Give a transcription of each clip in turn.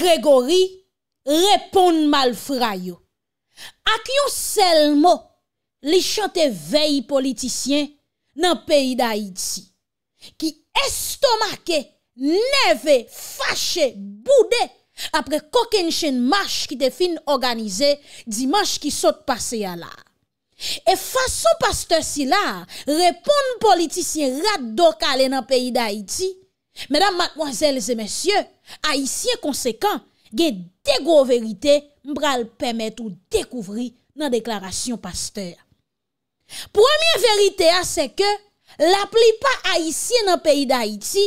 Grégory reponde malfrayo ak yon sel mo li chante vey politisyen nan peyi da Iti ki estomake, neve, fache, bude apre koken chen mash ki te fin organize di mash ki sot pase ya la. E fason pastè si la reponde politisyen radokale nan peyi da Iti Madame, mademoiselles et messieurs, haïsien konsekant gè dé gros verité mbra l'pèmè tou dèkouvri nan deklarasyon pasteur. Premier verité a, sè ke, l'ap li pa haïsien nan peyi d'Haïti,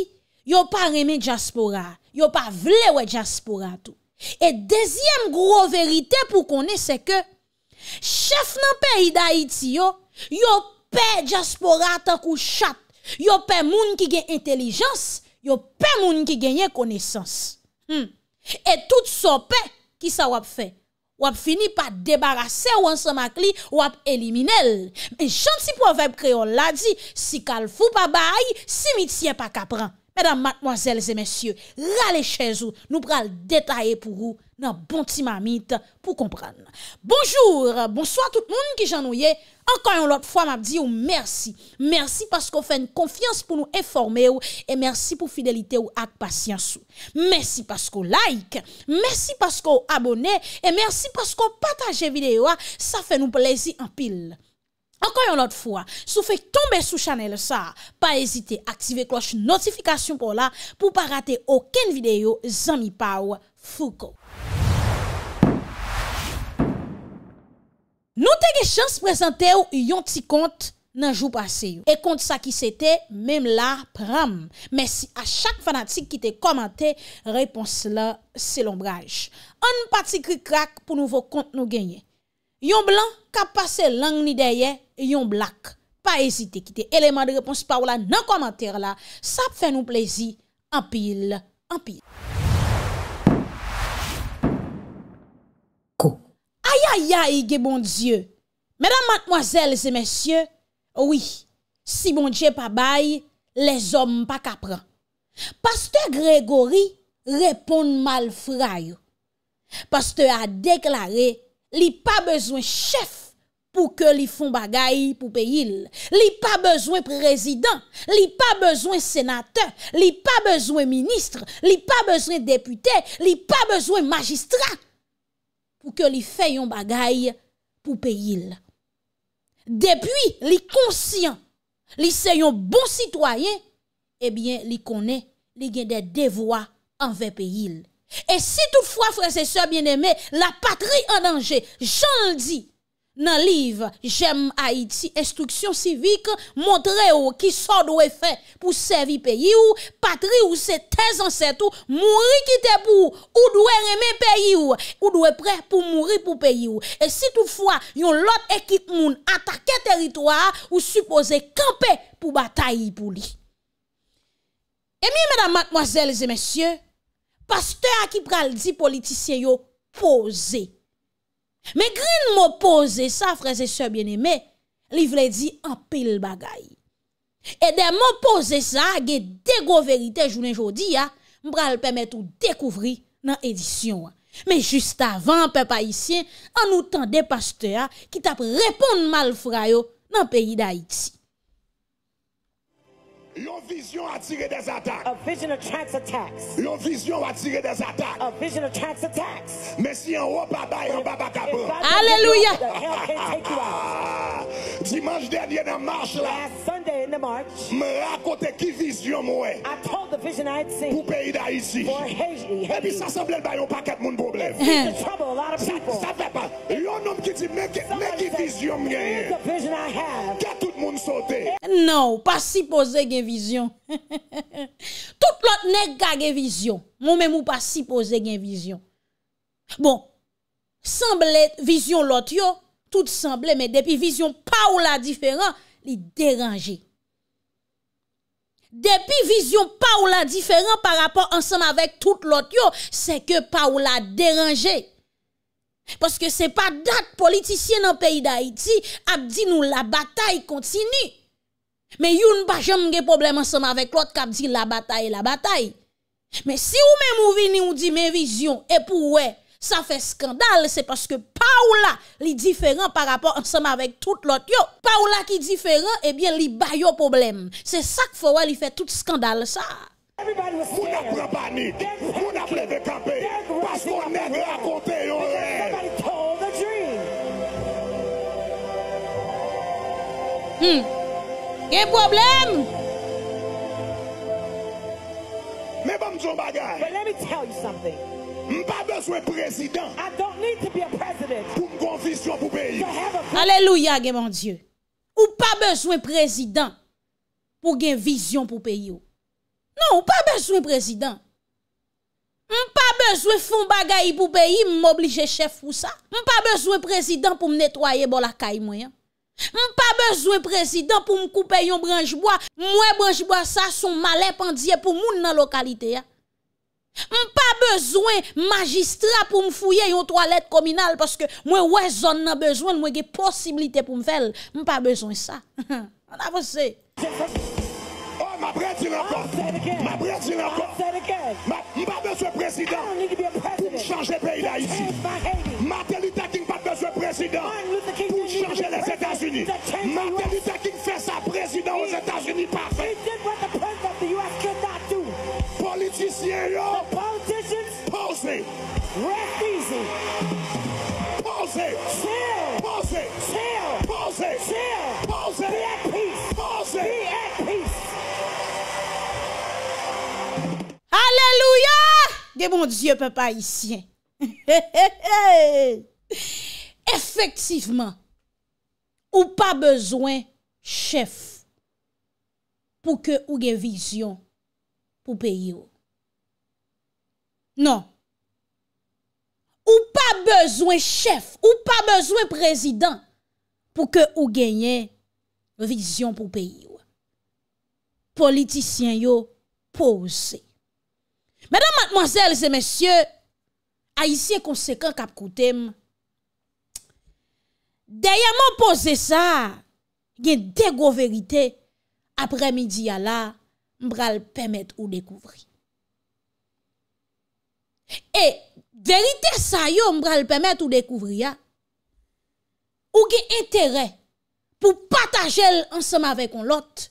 yo pa remè djaspoura, yo pa vle wè djaspoura tou. Et dézièm gros verité pou konè, sè ke, chef nan peyi d'Haïti yo, yo pe djaspoura tak ou chat, yo pe moun ki gen intelijans, Yo pe moun ki genye konesans. E tout so pe ki sa wap fe. Wap fini pa debarase wansan mak li, wap elimine l. E chant si povep kreol la di, si kal fou pa bay, si mi tiyen pa kapran. Mèdam matmozèles e mèsyè, rale chèzou, nou pral detaye pou rou, nan bon ti ma mit pou kompran. Bonjour, bonsoit tout moun ki jan nou ye. Ankan yon lot fwa map di ou mersi, mersi pasko fè n konfians pou nou eforme ou, e mersi pou fidelite ou ak pasyans ou. Mersi pasko like, mersi pasko abone, e mersi pasko pataje videyo a, ah. sa fè nou plezi an pil. Ankan yon lot fwa, sou fè tombe sou chanel sa, pa ezite aktive kloche notifikasyon pou la, pou pa rate oken videyo zami pa ou fukou. Nou te ge chans prezante ou yon ti kont nan jou pase yo. E kont sa ki sete, mem la pram. Mersi a chak fanatik ki te komante, repons la se lombraj. An pati kri krak pou nouvo kont nou genye. Yon blan, kap pase lang ni deye, yon blak. Pa ezite ki te eleman de repons pa ou la nan komante la. Sa pfe nou plezi, ampil, ampil. ya ya yige bon dieu. Mèdam matmoazèl zè mèsyè, oui, si bon dieu pa bay, lè zòm pa kapran. Paste Grégory repon mal frai. Paste a deklaré li pa bezwen chef pou ke li fon bagay pou peyil. Li pa bezwen prezident, li pa bezwen senatè, li pa bezwen ministre, li pa bezwen deputè, li pa bezwen magistrat. pou ke li fè yon bagay pou peyil. Depi, li konsyen, li sè yon bon sitwayen, ebyen, li konen, li gen de devwa anve peyil. E si toutfwa, fran se sè, bien eme, la patri an anje, jan l di, Nan liv Jem Haïti Instruksyon Sivik Montre ou ki so do e fe pou sevi peyi ou Patri ou se tezan set ou Mouri kite pou ou do e reme peyi ou Ou do e pre pou mouri pou peyi ou E si tou fwa yon lot ekit moun atake teritwa Ou supose kampe pou bataye pou li E miye mada madmoazel ze mesye Paste a ki pral di politisyen yo Poze Men grin mò poze sa, freze sebyen eme, li vle di an pil bagay. E den mò poze sa, ge dego verite jounen jodi ya, mbral pemet ou dekouvri nan edisyon. Men just avan, pepa isyen, an ou tan depaste ya, ki tap repon mal fra yo nan peyi da yiksi. Yon vizyon atire desa tak. Yon vizyon atire desa tak. Mè si yon wop apay, yon wop apay kapè. Aleluya! Dimanche derdye nan marsh la. Mè rakote ki vizyon mwè. Pou peyi da isi. Mè bi sa sablel bayon paket moun boblev. Sa pe pa. Yon nom ki ti meki vizyon mwenye. Kèkè? Non, pas si pose gen vizyon. Tout lot ne gage vizyon. Moun men mou pas si pose gen vizyon. Bon, semble vizyon lot yo, tout semble, men depi vizyon pa ou la diferan, li deranje. Depi vizyon pa ou la diferan par rapport ansem avèk tout lot yo, se ke pa ou la deranje. Paske se pa dat politisyen an peyi da iti Abdi nou la batay kontini Me yon pa jom ge problem ansama vek lot Kabdi la batay la batay Me si ou me mouvi ni ou di me vizyon E pou we Sa fe skandal Se paske pa ou la li diferan Par rapport ansama vek tout lot yo Pa ou la ki diferan Ebyen li bayo problem Se sak fwa li fe tout skandal sa Mou na pran bani Mou na ple de kampe Paske ou ne de akonte yo Hmm, gen problem? Mè pa mjou bagay. But let me tell you something. M pa bezwe prezident. I don't need to be a president. Pou m konvizyon pou peyi. Aleluya gen mon die. Ou pa bezwe prezident pou gen vizyon pou peyi yo. Non, ou pa bezwe prezident. M pa bezwe foun bagay pou peyi, m oblije chef ou sa. M pa bezwe prezident pou m netoye bol akay mwen yo. Mwen pa bezwen prezident pou m koupe yon branjboa Mwen branjboa sa son male pandye pou moun nan lokalite Mwen pa bezwen magistra pou m fouye yon toalet kominal Paske mwen wè zon nan bezwen mwen ge posibilite pou m fel Mwen pa bezwen sa An avose Oh ma prezident kon Ma prezident kon Ma bezwen prezident Pou m chanje peyi nan iti Ma telitak ce président pour changer les États-Unis. Martin Luther King fait sa président aux États-Unis parfait. Politiciens, Posez. Posez. Posez. Posez. Posez. Posez. Alléluia! Des bon Dieu, papa ici Efektiveman, ou pa bezwen chef pou ke ou gen vizyon pou peyi ou. Non, ou pa bezwen chef ou pa bezwen prezident pou ke ou genyen vizyon pou peyi ou. Politisyen yo pose. Madame, mademoiselles et messieurs, a ici un consequent capcoutem, Deye mwen pose sa gen degou verite apre midi ya la mbral pemet ou dekouvri. E verite sa yo mbral pemet ou dekouvri ya, ou gen entere pou patajel ansama vek on lot,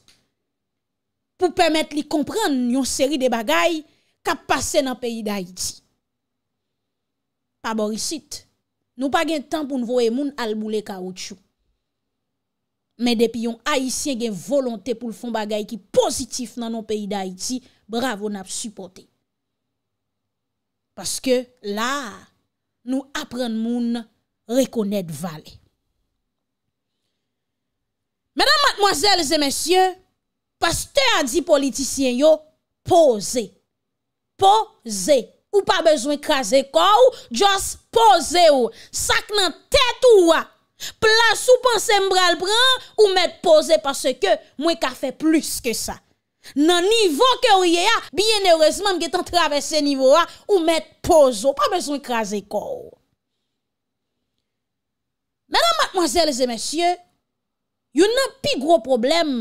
pou pemet li kompren yon seri de bagay ka pase nan peyi da iti. Pa borisit. Nou pa gen tan pou nou voe moun albou le kaoutchou. Men depi yon Haitien gen volonté pou l'fon bagay ki pozitif nan nou peyi da Haiti, bravo nap supporte. Paske la, nou apren moun rekonek vale. Menan matmoazel zemensye, paske te an di politisyen yo, poze. Poze. Ou pa bezwen kaze kou, just pose ou. Sak nan tete ou a. Plas ou pan se mbrel bran, ou met pose parce ke, mwen ka fe plus ke sa. Nan nivou ke ou ye a, bienerouzman mgetan travesse nivou a, ou met pose ou. Pa bezwen kaze kou. Mèdèm matmozèl zè mèsyè, yon nan pi gro problem,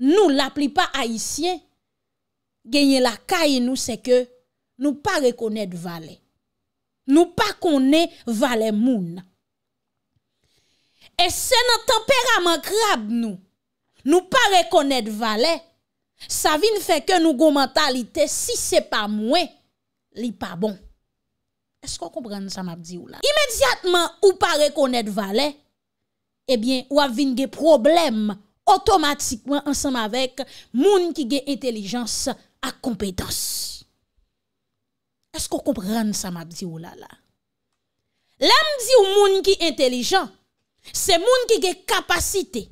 nou la pli pa a isye, genye la kaye nou se ke, Nou pa rekonet vale Nou pa konet vale moun E se nan temperament krab nou Nou pa rekonet vale Sa vin feke nou go mentalite Si se pa mwen Li pa bon E skon kompren sa map di ou la Imediatman ou pa rekonet vale Ebyen ou avin ge problem Otomatikman ansanm avek Moun ki ge intelijans A kompetans Esko kompren sa map di ou la la? La m di ou moun ki entelijan, se moun ki ge kapasite,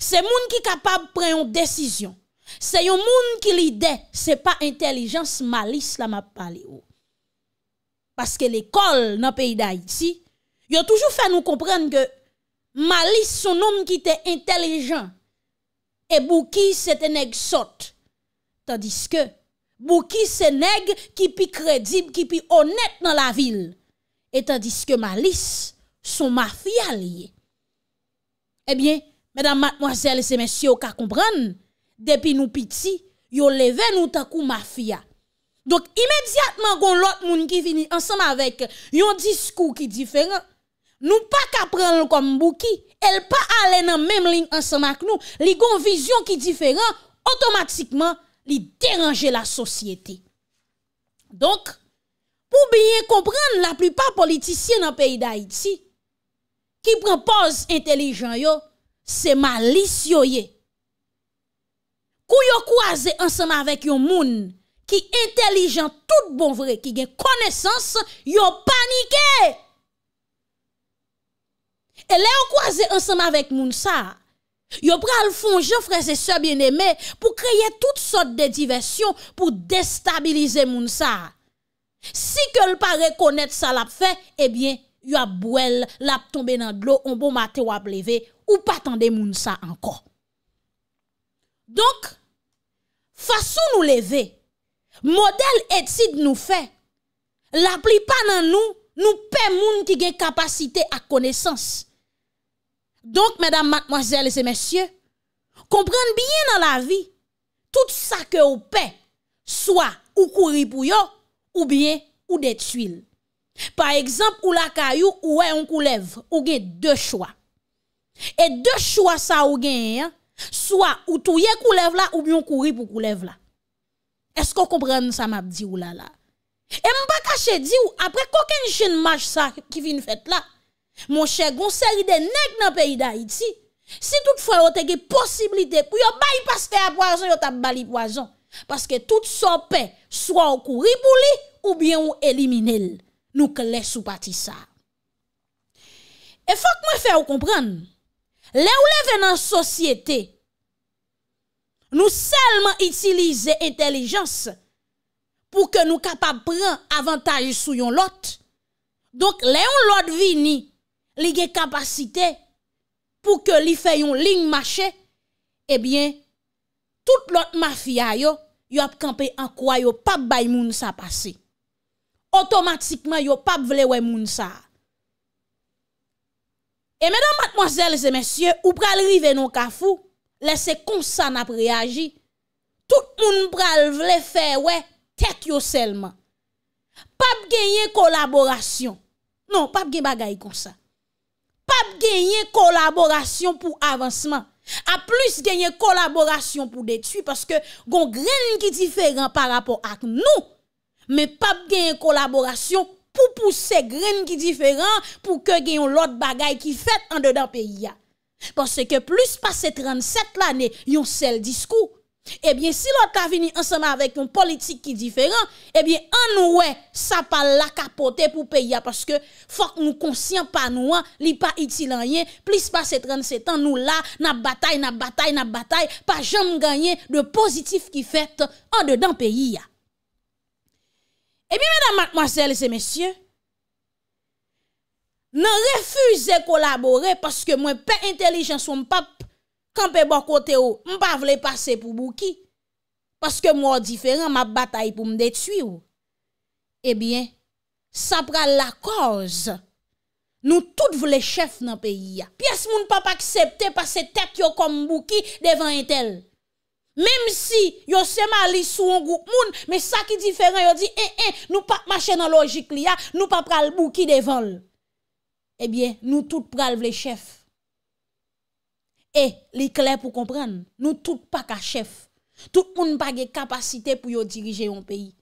se moun ki kapab preyon desisyon, se yo moun ki li de, se pa entelijans malis la map pale ou. Paske l'ekol nan peyda yisi, yo toujou fè nou kompren ke malis son oum ki te entelijan e bou ki se te neg sot. Tandis ke, Bouki c'est qui pi crédible, qui pi honnête dans la ville. Et tandis que malice son mafia liés. Eh bien, mesdames, mademoiselles et messieurs, ka comprendre, depuis nous petits, yo levé nous takou mafia. Donc immédiatement gon l'autre moun qui vini ensemble avec yon discours qui différent. Nous pas ka prendre comme bouki, elle pas aller dans même ligne ensemble avec nous, li gon vision qui différent automatiquement li deranje la sosyete. Donk, pou biye kompren la plupa politisyen an peyi da iti, ki prepoz entelijan yo, se malis yo ye. Kou yo kwaze ansama vek yo moun, ki entelijan tout bon vre, ki gen konesans, yo panike! E le yo kwaze ansama vek moun sa, Yo pral fon jofre se se bieneme pou kreye tout sort de diversyon pou destabilize moun sa Si ke l pa rekonet sa lap fe ebyen eh yo ap bwel lap tombe nan glo onbo mate wap leve ou pa tende moun sa anko Donk Faso nou leve model etid nou fe la pli pan nan nou nou pe moun ki gen kapasite ak konesans Donk, mèdam matmoazèl et se mèsyè, komprenn biye nan la vi, tout sa ke ou pe, swa ou kouri pou yo, ou biye ou de tsyil. Par ekzamp, ou la kayou, ou wè yon koulev, ou gey de chwa. E de chwa sa ou genyen, swa ou touye koulev la, ou biyon kouri pou koulev la. Esko komprenn sa map di ou la la? E mwen pa kache di ou, apre koken jen maj sa ki vi n fèt la, Mon chè, goun seri de nek nan peyi da iti, si tout fwa yo tege posibilite pou yo bayi pas fè a boazan, yo tap bali boazan. Paske tout son pe, swa ou kou ripou li, ou byen ou elimine l, nou ke lè sou pati sa. E fòk mwen fè ou kompran, lè ou lè ven nan sosyete, nou selman itilize entelijans, pou ke nou kapap pran avantaj sou yon lot. Donk lè ou lot vini, li gen kapasite pou ke li fè yon ling mache, ebyen, eh tout lot mafya yo, yo ap kampe an kwa yo pap bay moun sa pase. Otomatikman yo pap vle wè moun sa. E menan matmozèl zè mèsyè, ou pral rive nou kafou, lese konsan ap reagi, tout moun pral vle fè wè, tek yo selman. Pap genye kolaborasyon. Non, pap genye bagay konsan. pap genye kolaborasyon pou avansman. A plus genye kolaborasyon pou detu, paske gon gren ki diferan par rapport ak nou. Me pap genye kolaborasyon pou pousse gren ki diferan, pou ke genyon lot bagay ki fet an de dan pe ya. Paske ke plus pase 37 l'anè, yon sel diskou, Eh bien, si l'autre a venu ensemble avec une politique qui est différente, eh bien, en nous, ça pas la capoter pour payer parce que faut que nous conscients pas nous, hein, li pas utile rien, plus passer 37 ans, nous là, n'a bataille, n'a bataille, n'a bataille, pas jamais gagné de positif qui fait en dedans pays. Eh bien, mesdames, mademoiselles et messieurs, nous refusons de collaborer parce que moi, pas intelligence, on pas Kan pe bon kote ou, m pa vle pase pou bouki. Paske m wadiferan, m ap batay pou m detui ou. Ebyen, eh sa pral la koz. Nou tout vle chef nan peyi ya. Pyes moun pa pa aksepte pase tek yo kom bouki devan entel. Mem si yo seman li sou an gouk moun, me sa ki diferan yo di, e, e, nou pa machinolojik li ya, nou pa pral bouki devan l. Ebyen, nou tout pral vle chef. Et eh, clair pour comprendre, nous tout pas ka chef. Tout le monde pas de capacité pour diriger un pays.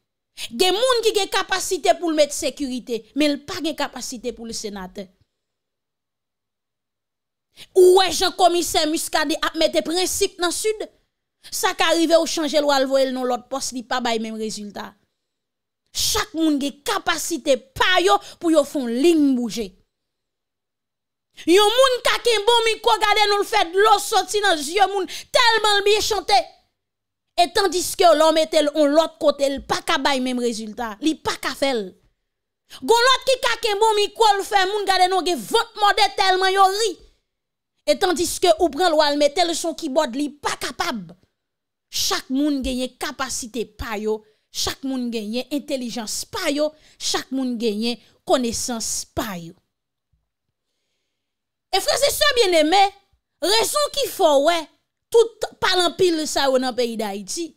Il y a des gens qui ont capacité pour le mettre sécurité, mais il pas de capacité pour le sénateur. Ou est Jean commissaire Muscadé a des principe dans le sud? Ça qui arrive au changer loi le dans l'autre poste, il pas le même résultat. Chaque monde n'a capacité pa yo pour yo font ligne bouger. Yon moun kaken bon mi kwa gade nou l fèd lò soti nan zye moun telman l biye chante Etan diske lòm etel on lot kote l pakabay menm rezultat Li pakafel Gon lot ki kaken bon mi kwa l fèd moun gade nou ge vot mode telman yon ri Etan diske ou pran l walme tel son ki bod li pakapab Chak moun genye kapasite payo Chak moun genye intelijans payo Chak moun genye konesans payo E fre se se bien eme, rezon ki fo we, tout palan pil sa ou nan peyi da iti,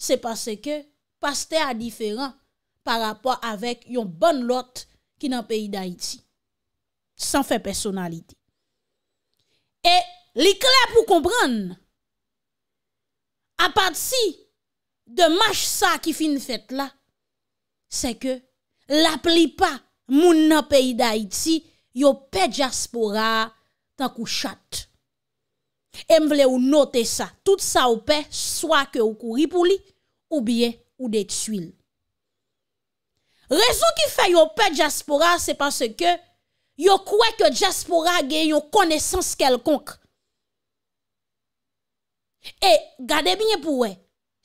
se pase ke, paste a diferan, par apwa avek yon bon lot ki nan peyi da iti. San fe personalite. E li kle pou kompran, apat si, de maj sa ki fin fet la, se ke, la pli pa moun nan peyi da iti, yo pe jaspora tan kou chate. E m vle ou note sa. Tout sa ou pe, swa ke ou kou ripou li, ou bien ou de tswil. Rezon ki fe yo pe jaspora, se panse ke yo kwe ke jaspora gen yo konesans kelkonk. E gade bine pou we,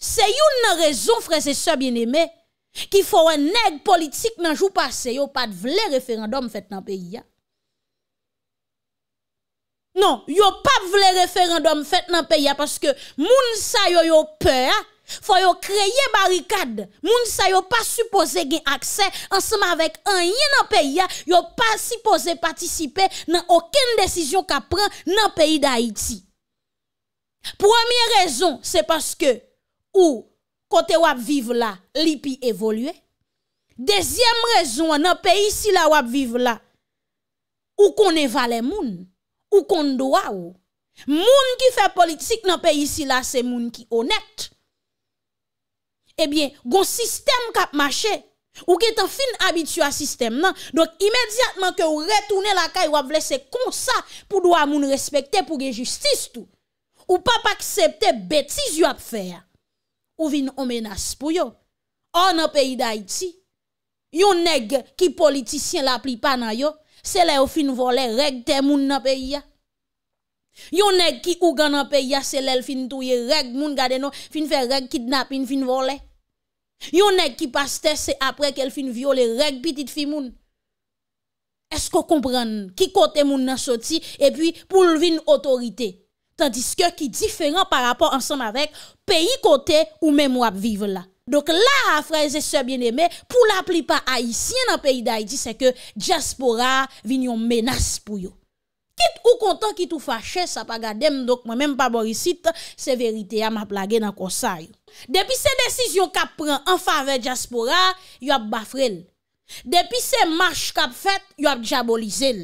se yon nan rezon, frese se bieneme, ki fwen neg politik nan jou pase yo pat vle referendum fet nan peyi ya, Non, yon pa vle referendom fet nan peya paske moun sa yon yon pe, fwa yon kreye barikad, moun sa yon pa suppose gen akse, ansama vek anye nan peya, yon pa suppose patisipe nan oken desisyon ka pren nan peyi da Haiti. Premier rezon, se paske ou kote wap vive la, li pi evolue. Dezyem rezon, an nan peyi si la wap vive la, ou konen vale moun. Ou kon doa ou Moun ki fe politik nan peyi si la se moun ki onet Ebyen, goun sistem kap mache Ou ke tan fin abitua sistem nan Donk imediatman ke ou retoune la kay wap vlese kon sa Pou doa moun respekte pou gen justis tou Ou pa pa aksepte betis wap fe Ou vin omenas pou yo An nan peyi da iti Yon neg ki politisyen la pli pa nan yo C'est là au fin voler, reg te moun nan pays ya. Yon nèg ki ougan nan pays ya se le fin touye reg moun gade non, fin fe reg kidnapping, fin vole. Yon nèg ki paste se après qu'elle fin viole reg pitit fi moun. Esko kompren ki kote moun nan soti et puis pou lvin autorité Tandis que qui différent par rapport ensemble avec pays kote ou même wap vivre là. Donk la a fraze se bien eme pou la pli pa a isye nan peyi da iti se ke Diaspora vin yon menas pou yo. Kit ou kontan kit ou fache sa pa gadem donk mwen men pa borisite se verite ya ma plage nan konsay. Depi se desisyon kap pran an fave Diaspora, yo ap bafrel. Depi se mash kap fet, yo ap diabolizel.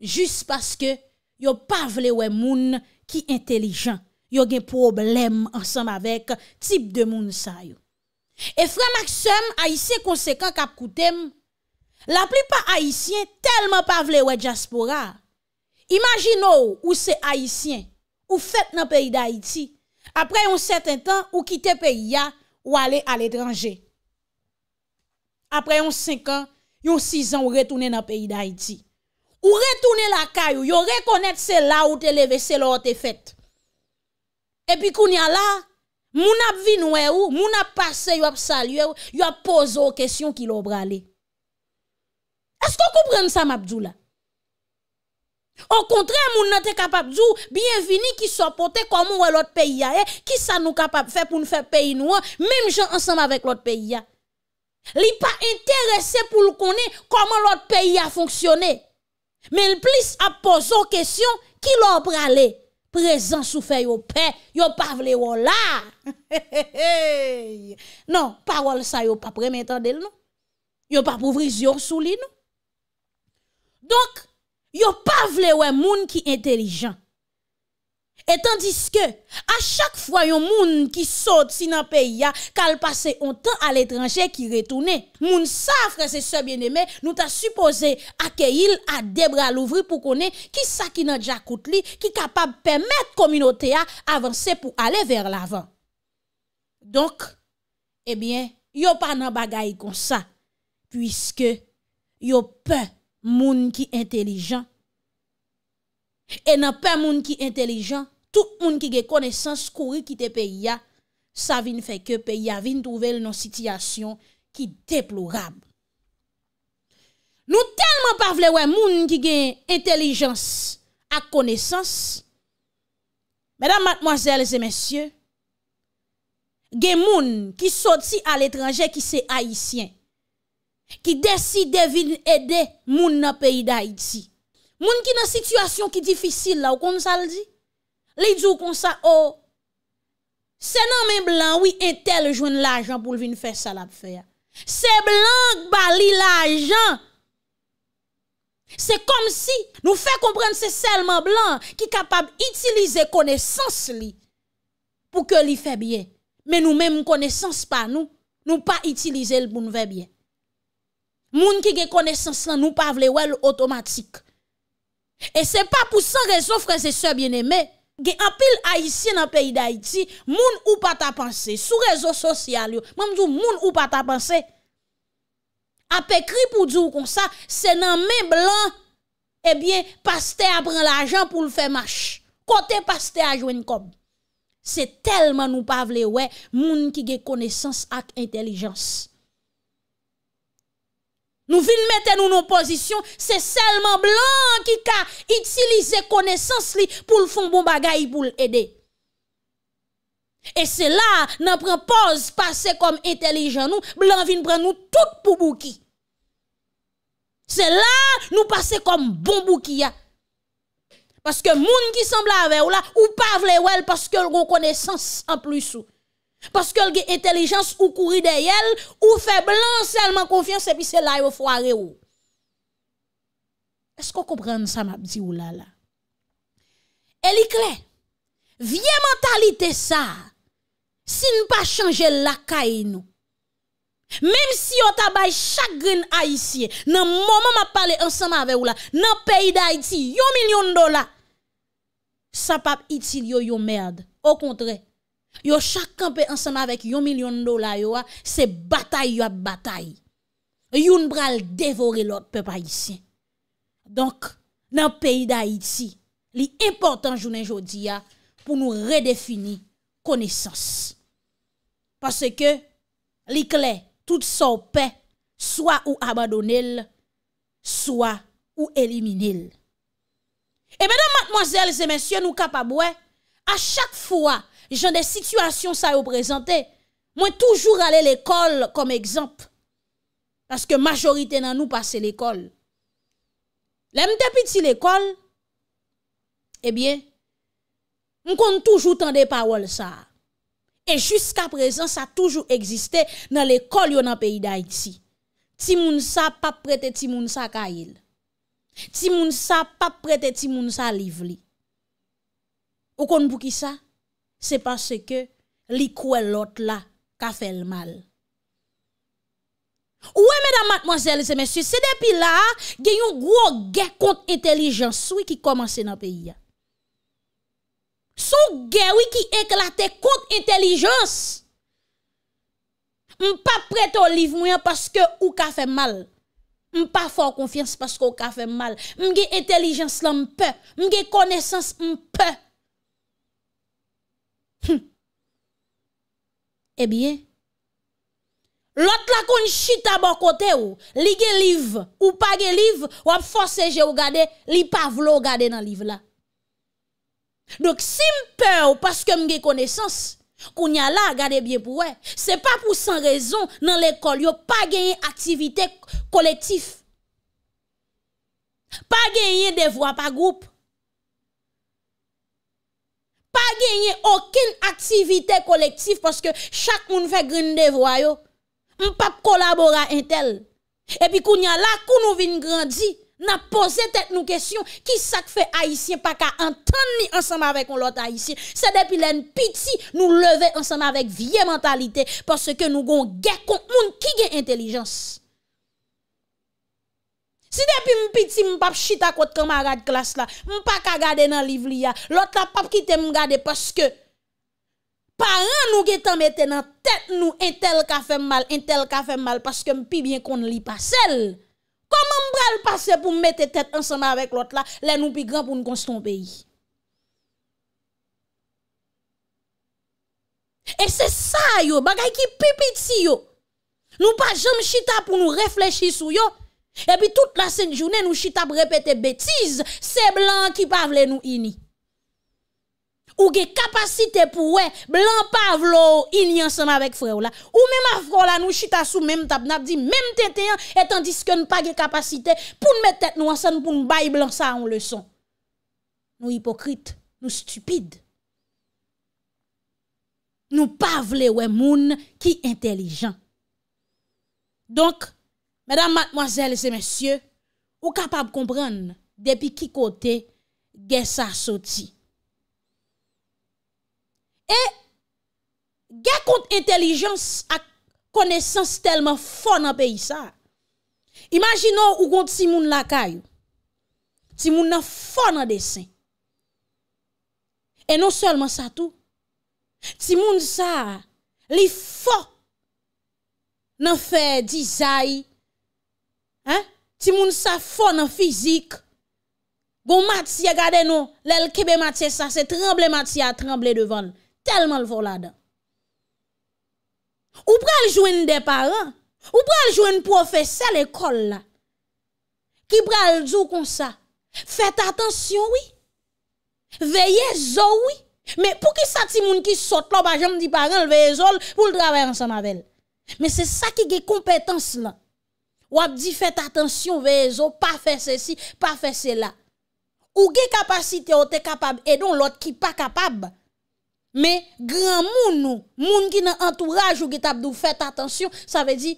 Jus paske yo pa vle we moun ki entelijan. Yo gen problem ansam avek tip de moun sa yo. Efren Maksoum, haitien konsekant kap koutem, la plipa haitien telman pa vle wè diaspora. Imagino ou se haitien ou fèt nan peyi d'Haïti, apre yon seten tan ou kite peyi ya ou ale al etranje. Apre yon senkan, yon sizan ou retounen nan peyi d'Haïti. Ou retounen la kayou, yon rekonèt se la ou te leve se lo ou te fèt. Epi kounyan la, Moun ap vin wè ou, moun ap pase yo ap salue ou, a ap pose ou est ki lo brale. Esko koupren ça, mabdou là? Au contraire, moun nan capable de dire, bienvenue qui porté, comment ou l'autre pays a, hein? qui ça nous capable faire pour nous faire pays nous, hein? même gens ensemble avec l'autre pays a. Hein? Li pas intéressé pour le connaître comment l'autre pays a fonctionné. Mais le plus a posé question qui l'o bralé présent sous fait yo paix, yo pas vle yo là. non, parole ça yo pas premier m'entendre. non. Yo pas pour yo sous non. Donc, yo pas vle ouais moun qui intelligent. Et tandis ke, a chak fwa yon moun ki sote si nan peyi ya, kal pase yon tan al etranje ki retoune, moun safre se sebyen eme, nou ta suppose akeyil a debra louvri pou konen ki sa ki nan jakout li, ki kapab pemet kominote ya avanse pou ale ver lavan. Donk, ebyen, yo pa nan bagay kon sa, pwiske yo pe moun ki entelijan, e nan pe moun ki entelijan, tout moun ki gen konesans kouri ki te peyi ya, sa vin feke peyi ya, vin touvel nan sitiyasyon ki deplourab. Nou telman pa vle wè moun ki gen intelijans ak konesans, mèdam matmoazèl zè mèsyè, gen moun ki soti al etranjè ki se haisyen, ki deside vin ede moun nan peyi da Haiti. Moun ki nan sitiyasyon ki difisil la, ou kon sal di? Li djou kon sa o, oh, se nan men blan, wye entel jwen l'ajan pou l'vin fè sal ap fè ya. Se blan k'ba li l'ajan, se kom si nou fè kompren se selman blan ki kapab itilize konesans li pou ke li fè biye. Men nou men moun konesans pa nou, nou pa itilize l pou nou fè biye. Moun ki gen konesans lan, nou pa vle wè l'automatik. E se pa pou san rezo freze se bienemè, Ge apil a yisi nan peyi da iti, moun ou pa ta panse, sou rezo sosyal yo, moun ou pa ta panse. Ape kri pou di ou kon sa, se nan men blan, ebyen, paste a pran la ajan pou l fèmash. Kote paste a jwen kom. Se telman ou pa vle we, moun ki ge konesans ak intelijans. Nous venons mettre nous nos positions, c'est seulement blanc qui a utilisé connaissance pour le fond bon bagaille pour l'aider. Et c'est là, nous prenons pause, passer comme intelligent nous, blanc vient prendre nous tout pour bouki. C'est là, nous passer comme bon bouki Parce que gens qui semble avec ou là, ou pas vle ou parce que le connaissance en plus ou. Parce que l'intelligence ou courir derrière, ou fait blanc seulement confiance et puis c'est là yon foire ou. Est-ce qu'on comprend ça m'a dit ou là là? Elle clair. Vieille mentalité ça. Si nous pas changer la caille nous. Même si on tabaye chagrin haïtien, dans le moment m'a parlé ensemble avec vous, dans le pays d'Haïti, yon million de dollars. Ça pas utile yon merde. Au contraire, Yo chak kanpe ansan avèk yon milyon do la yo a, se batay yo ap batay. Yon bral devore lòt pe pa yisi. Donk, nan peyi da Haiti, li important jounen jodi ya, pou nou redefini konesans. Pase ke, li kle, tout sa ou pe, swa ou abadonil, swa ou eliminil. E mèdèm matmoazèl zè mèsyè nou kapabwe, a chak fwa, li jan eh de situasyon sa yo prezante, mwen toujou rale l'ekol kom ekzamp, paske majorite nan nou pase l'ekol. Le m depi ti l'ekol, ebyen, m kon toujou tan de pawol sa, e jiska prezant sa toujou egziste nan l'ekol yon an peyi da iti. Ti moun sa pap prete, ti moun sa ka il. Ti moun sa pap prete, ti moun sa liv li. Ou kon pou ki sa? Se passe ke li kwe lot la ka fel mal. Ouwe, medan matmozèl, se depi la, genyon gwo gen kont entelijans, sou ki komanse nan peyi ya. Sou gen wiki eklate kont entelijans. Mpa prete oliv mwen paske ou ka fel mal. Mpa fò konfians paske ou ka fel mal. Mge entelijans lan mpe, mge konesans mpe. E eh bie, lot la kon chita bon kote ou, li gen liv ou pa gen liv, wap foseje ou gade, li pa vlo gade nan liv la. Dok si mpe ou paske mge konesans, kou nye la gade bie pou we, se pa pou san rezon nan lekol yo pa genye aktivite kolektif. Pa genye devwa pa goup. pas gagné aucune activité collective parce que chaque monde fait un devoir ne On pas collaborer tel. Et puis quand y a là qu'on nous vient grandir, n'a posé tête nous question qui ça fait haïtien pas qu'à entendre ni ensemble avec un l'autre haïtien. C'est depuis l'en petit nous lever ensemble avec vieille mentalité parce que nous gon guerre contre monde qui gagne intelligence. Si depi mpiti mpap chita kote kamarade klas la, mpaka gade nan livli ya, lot la pap kite mgade paske paran nou getan mette nan tete nou entel ka fe mal, entel ka fe mal paske mpi bien kon li pa sel. Koman mbrel pase pou mette tete ansama vek lot la, le nou pi gran pou nou konston peyi. E se sa yo, bagay ki pipiti yo, nou pa jom chita pou nou reflechi sou yo, E pi tout la set jounen nou chit ap repete betiz, se blan ki pavle nou ini. Ou ge kapasite pou we, blan pavle ou ini ansan avek fre ou la. Ou mèm afro la nou chita sou mèm tabnabdi, mèm tete an, etan diske nou pa ge kapasite, pou nou mèt tete nou ansan, pou nou bay blan sa an le son. Nou hipokrite, nou stupide. Nou pavle we moun ki intelijan. Donk, Madame, mademoiselles et messieurs, ou kapab kompren depi ki kote gen sa soti. E gen kont intelijans ak konesans telman fon nan peyi sa. Imaginon ou kont si moun lakay, si moun nan fon nan desen. E non solman sa tou, si moun sa li fon nan fe dizayi Ti moun sa fon en physique. Bon Mathieu, regardez nous, l'el kebe Mathieu sa, c'est tremble Mathieu à trembler devant. Tellement le volade. Ou pral joindre des parents, ou pral joindre professeur l'école là. Qui pral jouer comme ça. Faites attention oui. Veillez zo oui. Mais pour qui ça ti moun qui saute là, bas j'aime di parents veillez zo pour le travailler ensemble avec. Mais c'est ça qui est compétence là. Ou ap fait attention vezo, pas fait ceci, pas fait cela. Ou gen capacité ou te capable et dont l'autre qui pas capable. Mais grand monde, monde qui ki nan entourage ou qui fait attention, ça veut dire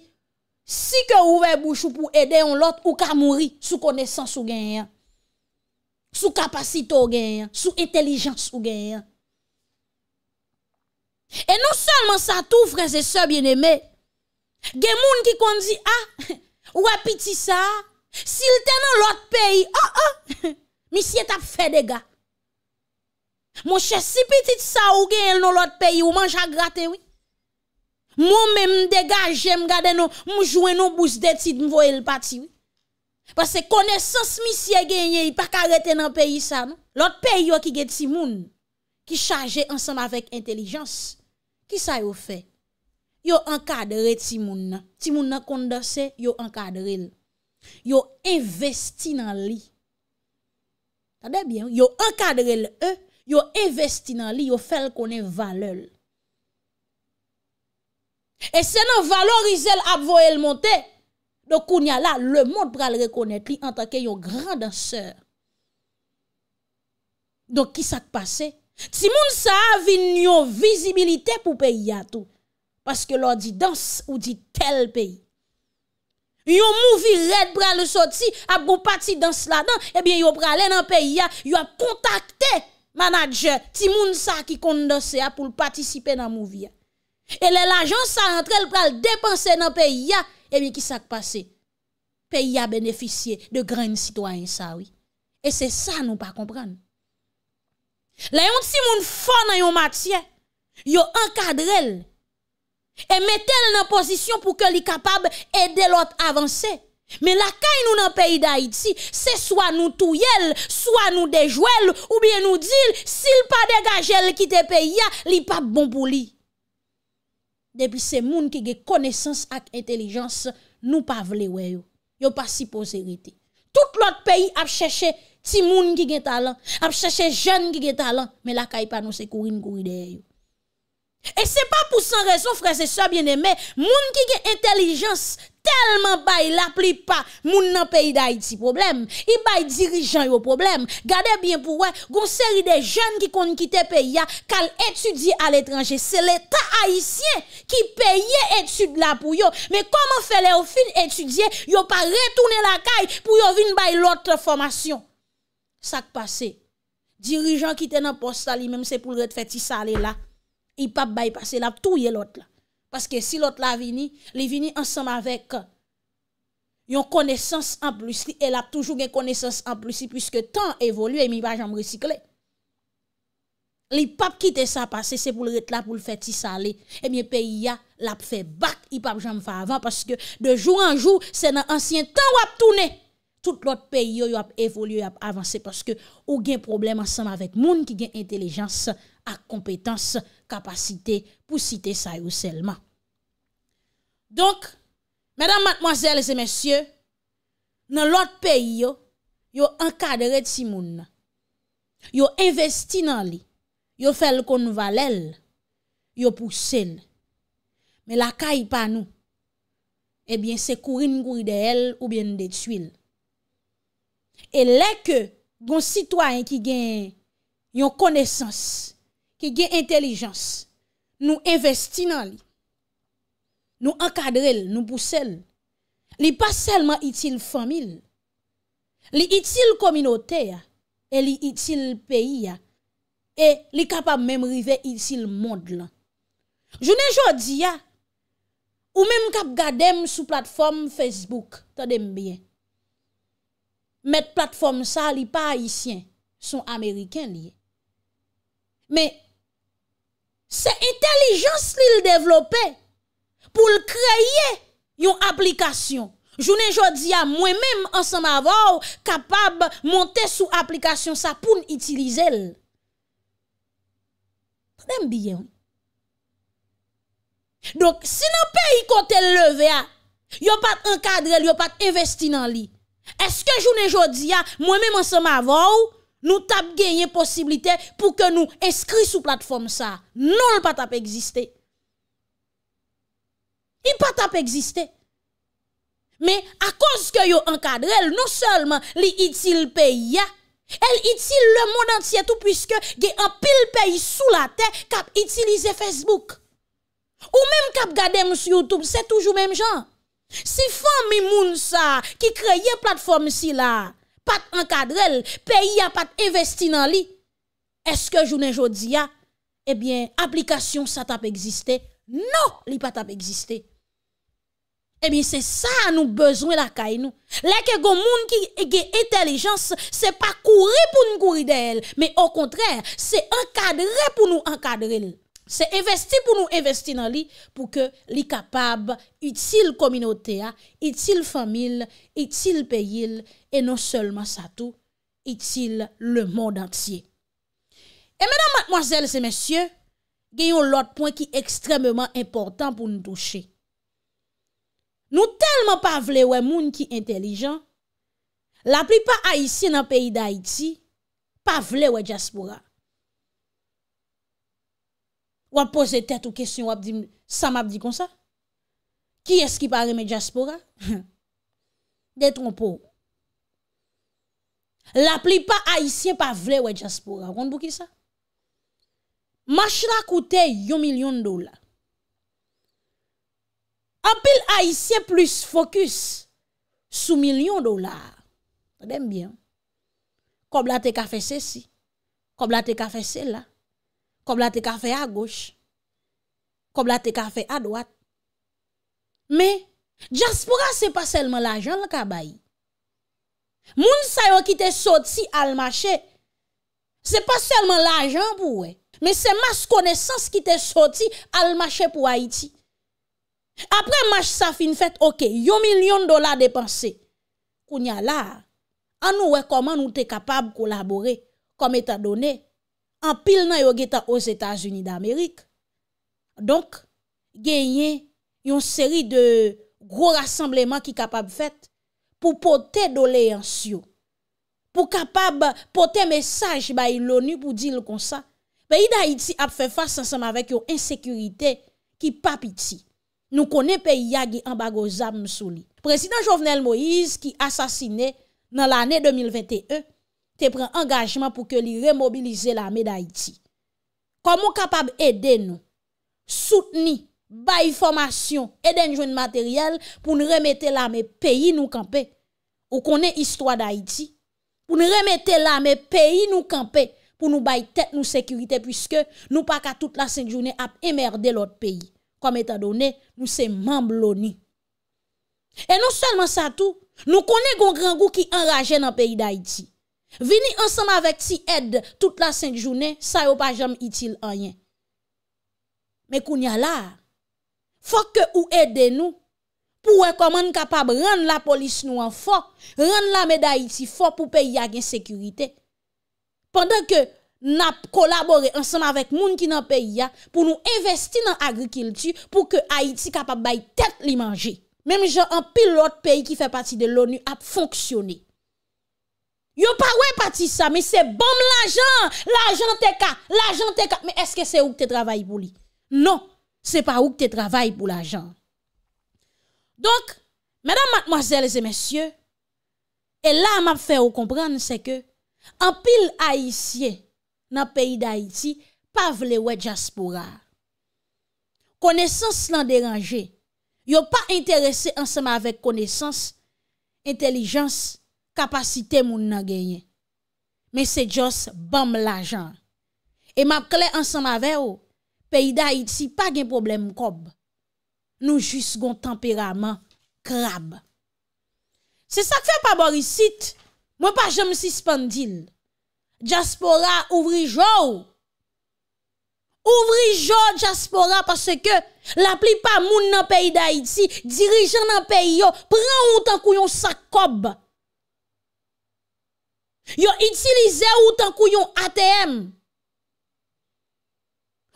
si que ouvrez bouche pour aider on l'autre ou ka mouri sous connaissance ou gen Sous capacité ou gen sous intelligence ou gen Et non seulement ça tout frères et sœurs bien-aimés. Gen moun ki kon ah Ou apiti sa, si lte nan lot peyi, oh, oh. an an, misye tap fè dega. Mon chè si piti sa ou genye nan lot peyi, ou manj a gratè wè. Mon mè mdega jèm gade nou, mou jwè nou bous deti mvo el pati wè. Pase konesans misye genye, i pakarete nan peyi sa. Lot peyi yo ki geti moun, ki chaje ansan avèk entelijans, ki sa yo fè? yo ankadre ti moun nan. Ti moun nan kondase, yo ankadre l. Yo investi nan li. Tade bien, yo ankadre l e, yo investi nan li, yo fel konen vale l. E se nan valorize l ap vo el monte, do koun ya la, le moun pral rekonet li anta ke yo grandase. Do ki sak pase? Ti moun sa avin yo vizibilite pou pe yato. paske lor di dans ou di tel peyi. Yon mouvi red pral soti, ap goun pati dans la dan, ebyen eh yon prale nan peyi ya, yon ap kontakte manajer, ti moun sa ki kondanse ya pou l'pati sipe nan mouvi ya. E lè l'ajans sa entrel pral depanse nan peyi ya, ebyen eh ki sak pase, peyi ya beneficye de gran sitwa yon sa wii. E se sa nou pa kompran. Lè yon ti moun fon nan yon matye, yon ankadrel, et mettez-le en position pour que soit capable d'aider l'autre à avancer. Mais la caille nous dans le pays d'Haïti, c'est soit nous touiller, soit nous déjouer, ou bien nous dire, s'il pas le qui te pays, il pas bon pour lui. Depuis ces monde qui ont connaissance et intelligence, nous pas voulons yo. Yo pas supposé Tout l'autre pays a cherché des moun qui gen talent, a cherché jeunes qui gen talent, mais la caille pas nous c'est nous. courir derrière E se pa pou san rezon fre se sa bien eme Moun ki gen intelijans Telman bay la pli pa Moun nan peyi da Haiti problem I bay dirijan yo problem Gade bien pou we Gon seri de jen ki kon kite peyi ya Kal etudi al etranje Se le ta Haitien Ki peyi etudi la pou yo Me koman fele ou fin etudie Yo pa retoune la kay Pou yo vin bay lotre formasyon Sak pase Dirijan kite nan posta li Mem se pou lret feti sa le la I pap baypase, la pou touye lot la. Paske si lot la vini, li vini ansam avek yon konesans an plus li, e la pou toujou gen konesans an plus li, pwiske tan evolu, e mi pa janm resikle. Li pap kite sa pase, se pou lret la pou l feti sale, e mi pe ya, la pou fe bak, i pap janm fa avan, paske de jou an jou, se nan ansyen tan wap toune. Tout lot peyo yo ap evolye, yo ap avanse, paske ou gen problem ansan avet moun ki gen intelejans, ak kompetans, kapasite, pou site sa yo selman. Donk, mèdam matmoazèl zè mèsyè, nan lot peyo, yo anka dere tsi moun. Yo investi nan li, yo fel kon valel, yo pousen. Mè la kay pa nou, ebyen se kourin gouri de el oubyen de tsuil. E lè ke goun sitwany ki gen yon konesans, ki gen intelijans, nou investi nan li, nou ankadrel, nou bousel. Li pa selman itil famil, li itil kominote ya, e li itil peyi ya, e li kapab mèm rive itil mond lan. Jounen jodi ya, ou mèm kap gadem sou platform Facebook, ta dembyen. Met platform sa li pa haisyen. Son Ameriken li. Me, se intelijans li l devlope, pou l kreye yon aplikasyon. Jounen jodi ya mwen menm ansan avow, kapab monte sou aplikasyon sa pou n itilize l. Pwede m biye yon? Donk, si nan pe yi kote l leve a, yon pat inkadre l, yon pat investi nan li. Eske jounen jodi ya, mwen men monsen ma avou, nou tap genye posibilite pou ke nou eskri sou platform sa. Non l pa tap egziste. Ni pa tap egziste. Me akos ke yo ankadrel, nou selman li itil pe ya, el itil le moun antye tou pwiske genye an pil pe yi sou la te kap itilize Facebook. Ou menm kap gade ms YouTube, se toujou menm jan. Si fan mi moun sa ki kreye platform si la, pat ankadrel, peyi a pat investi nan li, eske jounen jodi a, ebyen, aplikasyon sa tap egziste, no li pat tap egziste. Ebyen, se sa nou bezwen la kay nou. Lè ke goun moun ki ge entelijans, se pa kouri pou nou kouri de el, me o kontrè, se ankadrel pou nou ankadrel. Se investi pou nou investi nan li pou ke li kapab itil kominotea, itil famil, itil peyil, e non selman sa tou, itil le moun dantye. E menan matmoazel se mesye, genyon lot pwen ki ekstrememan important pou nou touche. Nou telman pa vle wè moun ki entelijan, la pripa a isi nan peyi da iti, pa vle wè diaspora. Wap pose tet ou kesyon wap di, sa map di kon sa. Ki eski pare me diaspora? De tron pou. La pli pa aisyen pa vle wè diaspora. Ronde bou ki sa? Mashra koute yon milyon dola. An pil aisyen plus fokus, sou milyon dola. Dèm bien. Kob la te ka fese si. Kob la te ka fese la. Kob la te kafe a goch. Kob la te kafe a doat. Me, jaspura se pa selman la jen lakabayi. Moun sayon ki te soti al mache, se pa selman la jen pou we. Me se mas konesans ki te soti al mache pou Haiti. Apre mas sa fin fet, ok, yo milyon dola depanse. Kounya la, an nou we koman nou te kapab kolabore, kom etadone. an pil nan yo geta os Etats-Unis d'Amerik. Donk, genye yon seri de gro rassembleman ki kapab fet pou pote do le yansyo. Pou kapab pote mesaj bay l'ONU pou dil kon sa. Pe yi da iti ap fe fas ansanm avek yon insekurite ki pap iti. Nou kone pe yagi ambagoza msouli. Prezident Jovenel Moïse ki asasine nan l'ane 2021 te pren angajman pou ke li remobilize la me d'Haïti. Koman kapab ede nou, souteni, bayi formasyon, ede njwen materyel pou nou remete la me peyi nou kampe, ou konen histwa d'Haïti, pou nou remete la me peyi nou kampe, pou nou bayi tet nou sekurite, pwiske nou pa ka tout la senk jounen ap emerde lot peyi, koman etadone, nou se mambloni. E non selman sa tou, nou konen gong rangou ki enraje nan peyi d'Haïti, Vini ansama vek ti ed Tout la 5 jounen Sa yo pa jom itil anyen Me kounya la Fok ke ou eden nou Pou rekomon kapab Ren la polis nou an fok Ren la meday iti fok pou peyi ya gen sekurite Pendan ke Nap kolabore ansama vek Moun ki nan peyi ya Pou nou investi nan agrikiltu Pou ke a iti kapab bay tet li manje Mem jan an pil lot peyi ki fe pati de l'ONU Ap fonksyoni Yo pa wè pati sa, mi se bom la jan, la jan te ka, la jan te ka, mi eske se ou te travay pou li? Non, se pa ou te travay pou la jan. Donk, mèdam, mèdèm, mòzel, zèm, mèsyè, e la m ap fè ou kompran, se ke, an pil haïsye nan peyi da Haiti, pa vle wè jaspoura. Koneysans lan deranje, yo pa interese ansema avèk koneysans, intelijans, Kapasite moun nan genyen. Men se dios bamb la jan. E map kle ansan ave yo, peyi da Haiti pa gen problem mkob. Nou jisgon temperaman krab. Se sa kfe pa borisit, mwen pa jem si spandil. Djaspora ouvri jo. Ouvri jo Djaspora parce ke la pli pa moun nan peyi da Haiti dirijan nan peyi yo, pren ou tan kouyon sa kob. Yo itilize ou tankou yon ATM.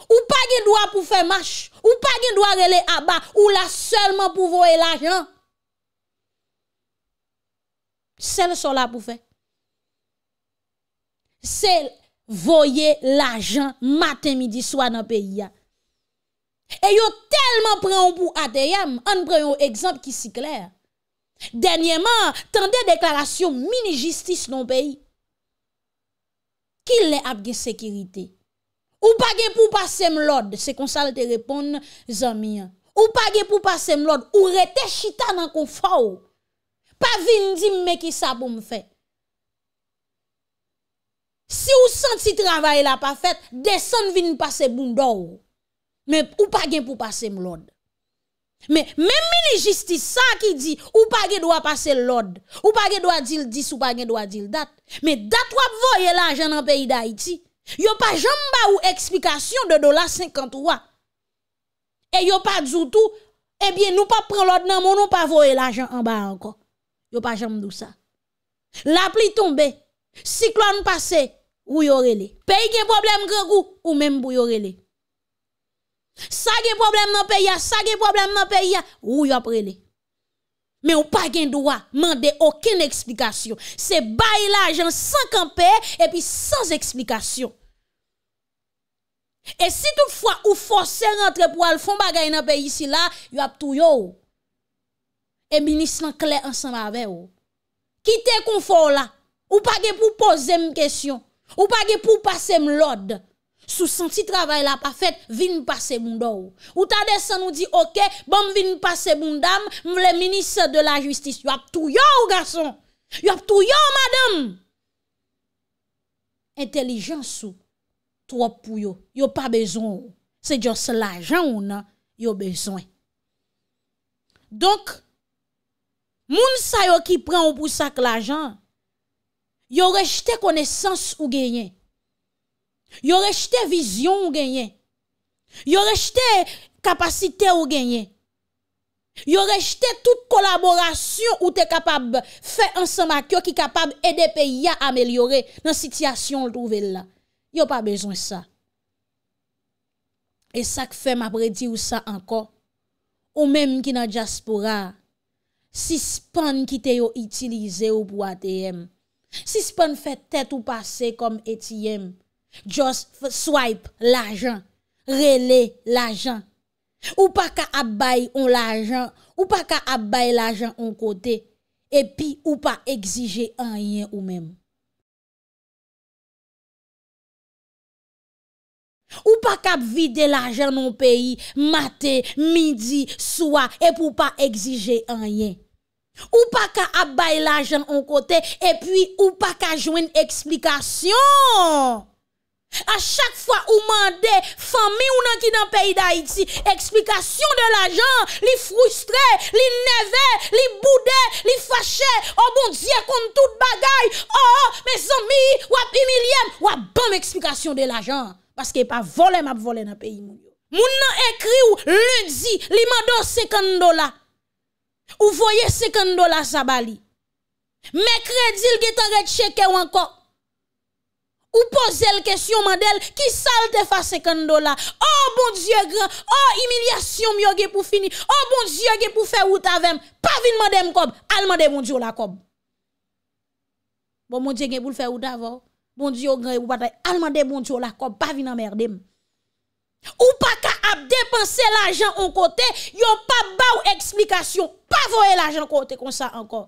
Ou pa gen doa pou fè mash. Ou pa gen doa rele aba. Ou la selman pou voye l'ajan. Sel son la pou fè. Sel voye l'ajan maten midi swan an peyi ya. E yo telman preyon pou ATM. An preyon ekzamp ki si kler. Denyeman, tende deklarasyon mini-jistis non peyi. Ki lè ap gen sekirite? Ou pa gen pou pase m lòd? Se konsal te repon, zan mi an. Ou pa gen pou pase m lòd? Ou rete chitan an kon fò ou? Pa vin di m me ki sa pou m fè? Si ou san si travay la pa fèt, de san vin pase boum dò ou? Men ou pa gen pou pase m lòd? Men meni jistis sa ki di, ou pa gen do a pase l'od, ou pa gen do a dil dis, ou pa gen do a dil dat. Men dat wap voye l'ajan nan peyi da iti. Yo pa jam ba ou eksplikasyon de dola 53. E yo pa dzoutou, ebyen eh nou pa pren l'od nan moun, nou pa voye l'ajan an ba anko. Yo pa jam dou sa. La pli tombe, siklon pase, ou yo rele. Peyi gen problem gregu, ou menm bo yo rele. Sagye problem nan peyi a, sagye problem nan peyi a, ou yo aprele. Men ou pa gen doa, mande oken eksplikasyon. Se bayi la jen sankanpe, epi sans eksplikasyon. E si tou fwa ou fwose rentre pou al fon bagay nan peyi si la, yo ap tou yo ou. E minis nan kle ansan ma ave ou. Kite konfo la, ou pa gen pou pose m kesyon, ou pa gen pou pase m lod. Sou senti travay la pa fèt, vin pa se moun do ou. Ou ta desan nou di, ok, bom vin pa se moun dam, mwen vle minister de la justis. Yo ap tou yo ou gason? Yo ap tou yo ou madame? Intelijans sou, tou ap pou yo. Yo pa bezon ou. Se djo se la jan ou nan, yo bezon. Donk, moun sa yo ki pren ou pou sak la jan, yo rejte konesans ou genyen. Yo rejte vizyon ou genyen. Yo rejte kapasite ou genyen. Yo rejte tout kolaborasyon ou te kapab fe ansan makyo ki kapab ede pe ya amelyore nan sityasyon ou l'trouve la. Yo pa bezon sa. E sa k fe m apre di ou sa anko, ou menm ki nan jaspora, si span ki te yo itilize ou pou ateyem, si span fe tet ou pase kom eteyem, Just swipe l'ajan, rele l'ajan, ou pa ka abbay yon l'ajan, ou pa ka abbay l'ajan yon kote, epi ou pa exije anyen ou men. Ou pa ka vide l'ajan yon peyi, mate, midi, swa, epi ou pa exije anyen. Ou pa ka abbay l'ajan yon kote, epi ou pa ka jwen eksplikasyon. A chak fwa ou mande, fami ou nan ki nan peyi da iti, eksplikasyon de la jan, li frustre, li neve, li bude, li fache, ou oh, bon dje kontout bagay, ou, oh, ou, me zanmi, wap imiliem, wap bom eksplikasyon de la jan, paske pa vole map vole nan peyi moun. Moun nan ekri ou ludi, li mando sekandola, ou voye sekandola sa bali. Mekre dil geta recheke wankok, Ou pose el kesyon man del ki sal te fase ken do la. Oh bon diyo gran, oh imilyasyon myo ge pou fini. Oh bon diyo ge pou fe wout avem. Pa vin man dem kob, alman de bon diyo la kob. Bon diyo gen bou l fe wout avem, bon diyo gran, alman de bon diyo la kob, pa vin amerdem. Ou pa ka ap depanse l'ajan an kote, yon pa bau eksplikasyon. Pa voye l'ajan kote kon sa anko.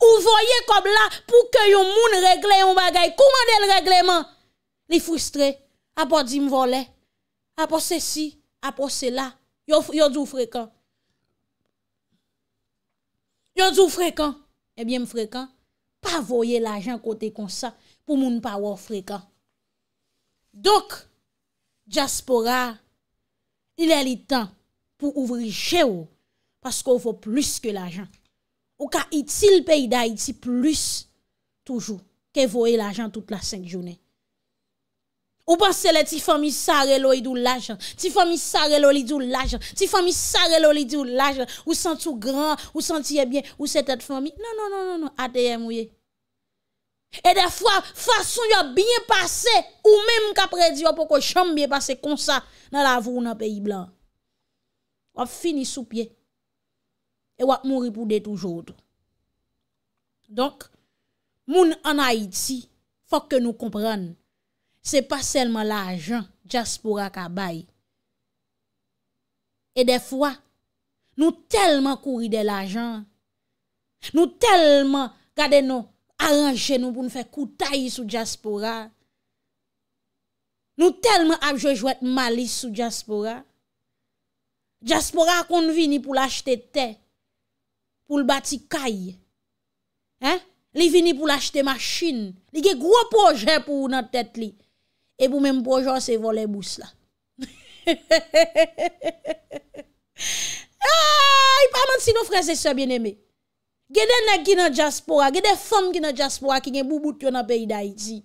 Ou voye kom la pou ke yon moun regle yon bagay Kouman de l'regleman Li frustre, apos di mvole Apos se si, apos se la Yon djou frekan Yon djou frekan Ebyen eh mfrekan Pa voye l'ajan kote konsa Pou moun pa waw frekan Dok, diaspora Ilè li tan Pou ouvri che ou Paske ou vò plus ke l'ajan Ou ka iti l pey da iti plus Toujou Ke voye l ajan tout la 5 jounen Ou pa se le ti fomi Sa relo li di ou l ajan Ti fomi sa relo li di ou l ajan Ti fomi sa relo li di ou l ajan Ou san tou gran, ou san ti e bien Ou se te fomi, nan nan nan nan non, non, Ateye mouye E defwa fason yo bien pase Ou menm ka predi yo poko chanm bien pase Konsa nan la avou nan peyi blan Ou fini sou pye E wak mou ripou de toujoudou. Donk, moun anayid si, fok ke nou kompran, se pa selman la ajan, jaspoura ka bay. E defwa, nou telman kouri de la ajan, nou telman gade nou aranje nou pou nou fek koutayi sou jaspoura, nou telman apjoujouet mali sou jaspoura, jaspoura konvini pou lachete te, pou l bati kay, li vini pou l achete maschin, li ge gro proje pou ou nan tet li, e pou menm proje ou se vo le bous la. I pa man si nou frese se bieneme, gede nè gina jaspora, gede fom gina jaspora ki gen bou bout yo nan peyda iti,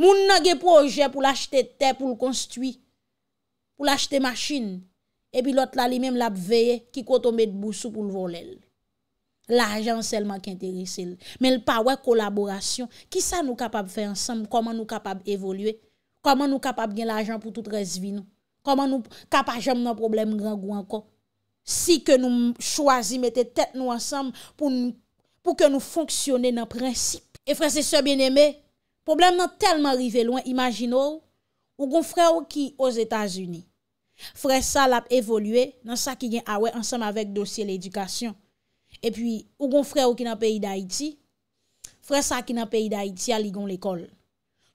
moun nan ge proje pou l achete te, pou l konstwi, pou l achete maschin, Epi lot la li menm lap veye ki koto met bousou pou l'volel. L'ajan selman ki enterise l. Men l pa wè kolaborasyon. Ki sa nou kapab fè ansam? Koman nou kapab evolye? Koman nou kapab gen l'ajan pou tout resvi nou? Koman nou kapajam nan problem gran gwen kon? Si ke nou chwazi mette tet nou ansam pou ke nou fonksyone nan prinsip. E fran se se ben eme, problem nan telman rive lwen. Imagin ou, ou kon fran ou ki os Etats-Unis. Frè sa l ap evolue nan sa ki gen awe ansem avek dosye l edukasyon. E pi ou gon frè ou ki nan peyi da iti, frè sa ki nan peyi da iti a ligon l ekol.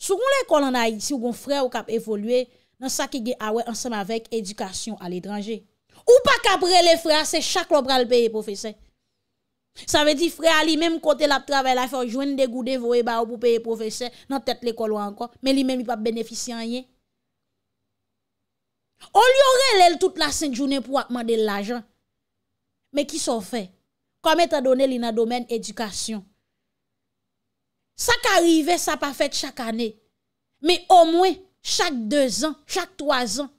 Sou gon l ekol an a iti ou gon frè ou kap evolue nan sa ki gen awe ansem avek edukasyon al edranje. Ou pa kapre le frè a se chak lopral peye profese. Sa ve di frè a li menm kote l ap trabe la fè ou jwen de goude vo e ba ou pou peye profese nan tèt l ekol wanko. Men li menm i pap benefisyanyen. On li yon rel el tout la senjounen pou akman del la jan. Me ki son fe? Kame ta done li nan domen edukasyon. Sa ka rive, sa pa fet chak ane. Me o mwen, chak 2 an, chak 3 an.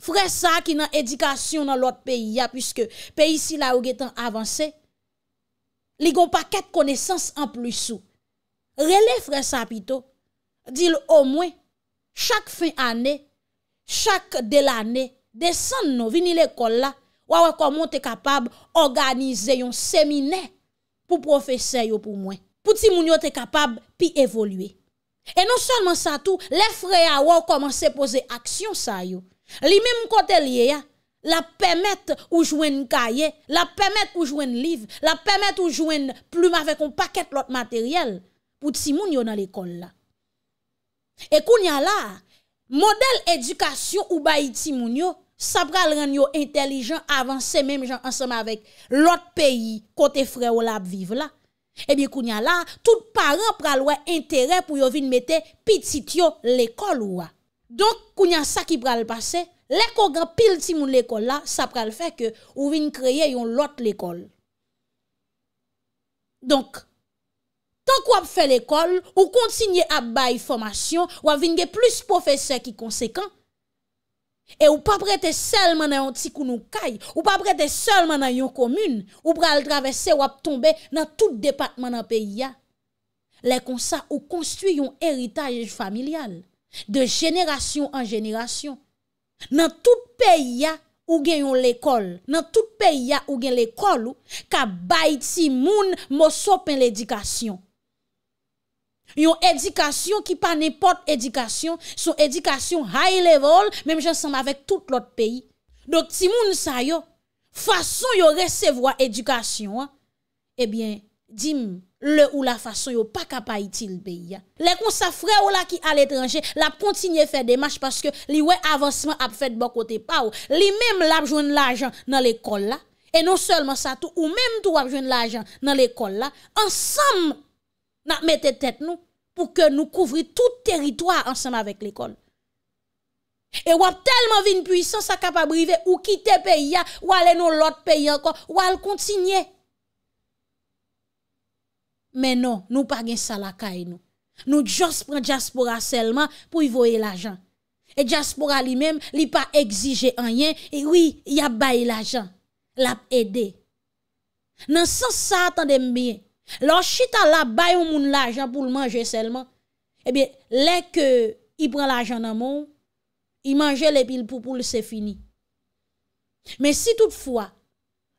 Fre sa ki nan edukasyon nan lot peyi ya, pwiske peyi si la ou getan avanse, li gon pa ket konesans an plus sou. Rel le fre sa pito, dil o mwen, chak fin ane, chak del ane, desan nou vini l'ekol la, waw akon moun te kapab organize yon seminè pou profese yo pou mwen. Pou ti moun yo te kapab pi evolue. E non sonman sa tou, le freya waw komanse pose aksyon sa yo. Li mim kote liye ya, la pemet ou jwen kaye, la pemet ou jwen liv, la pemet ou jwen plume avek ou paket lot materyel pou ti moun yo nan l'ekol la. E koun ya la, Model edukasyon ou bayi ti moun yo, sa pral ranyo intelijen avanse menm jan ansama vek lot peyi kote fre ou lab vive la. Ebi eh kounya la, tout pare pral wè interè pou yo vin mette pitit yo l'ekol wè. Donk kounya sa ki pral pase, lè kougan pil ti moun l'ekol la, sa pral fè ke ou vin kreye yon lot l'ekol. Donk. Tan kwa ap fè l'ekol, ou kontinye ap bayi formasyon, wap vinge plus profese ki konsekant. E ou pa prete selman nan yon tikounou kay, ou pa prete selman nan yon komyun, ou pra al travesse wap tombe nan tout departman nan peyi ya. Lè konsa ou konstuy yon eritaj familial, de jenerasyon an jenerasyon. Nan tout peyi ya ou gen yon l'ekol, nan tout peyi ya ou gen l'ekol, ka bayi ti moun moso pen l'edikasyon. Yon edikasyon ki pa nipot edikasyon, sou edikasyon high level, menm jansanm avèk tout l'ot peyi. Dok ti moun sa yo, fason yo resevo a edikasyon an, ebyen, eh dim le ou la fason yo pa kapayitil peyi. Lè kon sa fre ou la ki al etranje, la pontinye fè demache, paske li wè avansman ap fèd bokote pa ou, li menm la ap joun l'ajan nan l'ekol la, e non selman sa tou, ou menm tou ap joun l'ajan nan l'ekol la, ansam nan mette tèt nou, pou ke nou kouvri tout teritwa ansem avèk l'ekon. E wap telman vin puissance akapa brive ou kite pe ya, wale nou lot pe ya akon, wale kontinye. Men nou, nou pa gen salakay nou. Nou jospren Djaspora selman pou y voye l'ajan. E Djaspora li men, li pa exije anyen, e wii, y ap baye l'ajan, l ap ede. Nan san satan dem biye, Lors chita la bayon moun la ajan pou l manje selman, ebyen le ke yi pran la ajan nan moun, yi manje le pil pou pou l se fini. Men si toutfwa,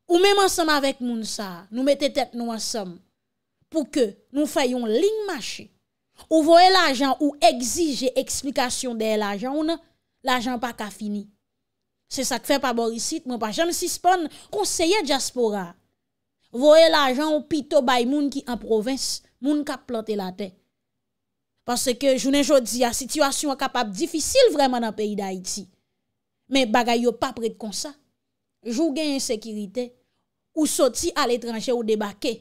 ou men mansem avek moun sa, nou mette tet nou ansem, pou ke nou fayon ling mache, ou voye la ajan ou egzije eksplikasyon de la ajan, l ajan pa ka fini. Se sa kfe pa borisit, moun pa jan si spon, konseye diaspora. Vowe la jan ou pito bay moun ki an provins, moun kap plante la te. Pase ke jounen jodi a situasyon kap ap difisil vreman an peyi da iti. Men bagay yo pa prit konsa. Jou gen yon sekirite ou soti al etranje ou debake.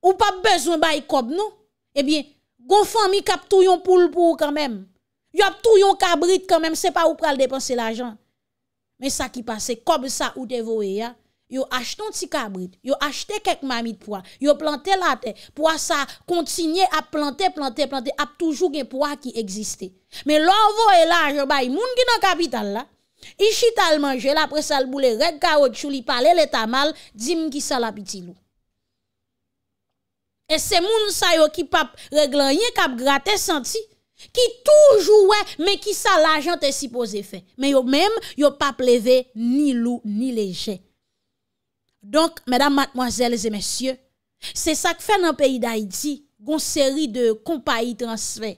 Ou pa bezwen bay kob nou, ebyen, eh gonfan mi kap tou yon poulpou kanmem. Yo ap tou yon kabrit kanmem, se pa ou pral depanse la jan. Men sa ki pase, kob sa ou te vowe ya. yo acheton ti kabrit, yo achete kek mami pou a, yo plante la te, pou a sa kontinye ap plante, plante, plante ap toujou gen pou a ki egziste men lorvo e la, yo bay moun ki nan kapital la, ishi tal manje la pre salboule, rek ka od chou li pale le tamal, jim ki sal ap iti lou e se moun sa yo ki pap reglanye kap gratè senti ki toujou we, men ki sal la jante si pose fe, men yo men yo pap leve ni lou ni leje Donk, mèdam matmoazèl zè mèsyè, se sa k fè nan peyi d'Aïdi, goun seri de kompa yi transfè,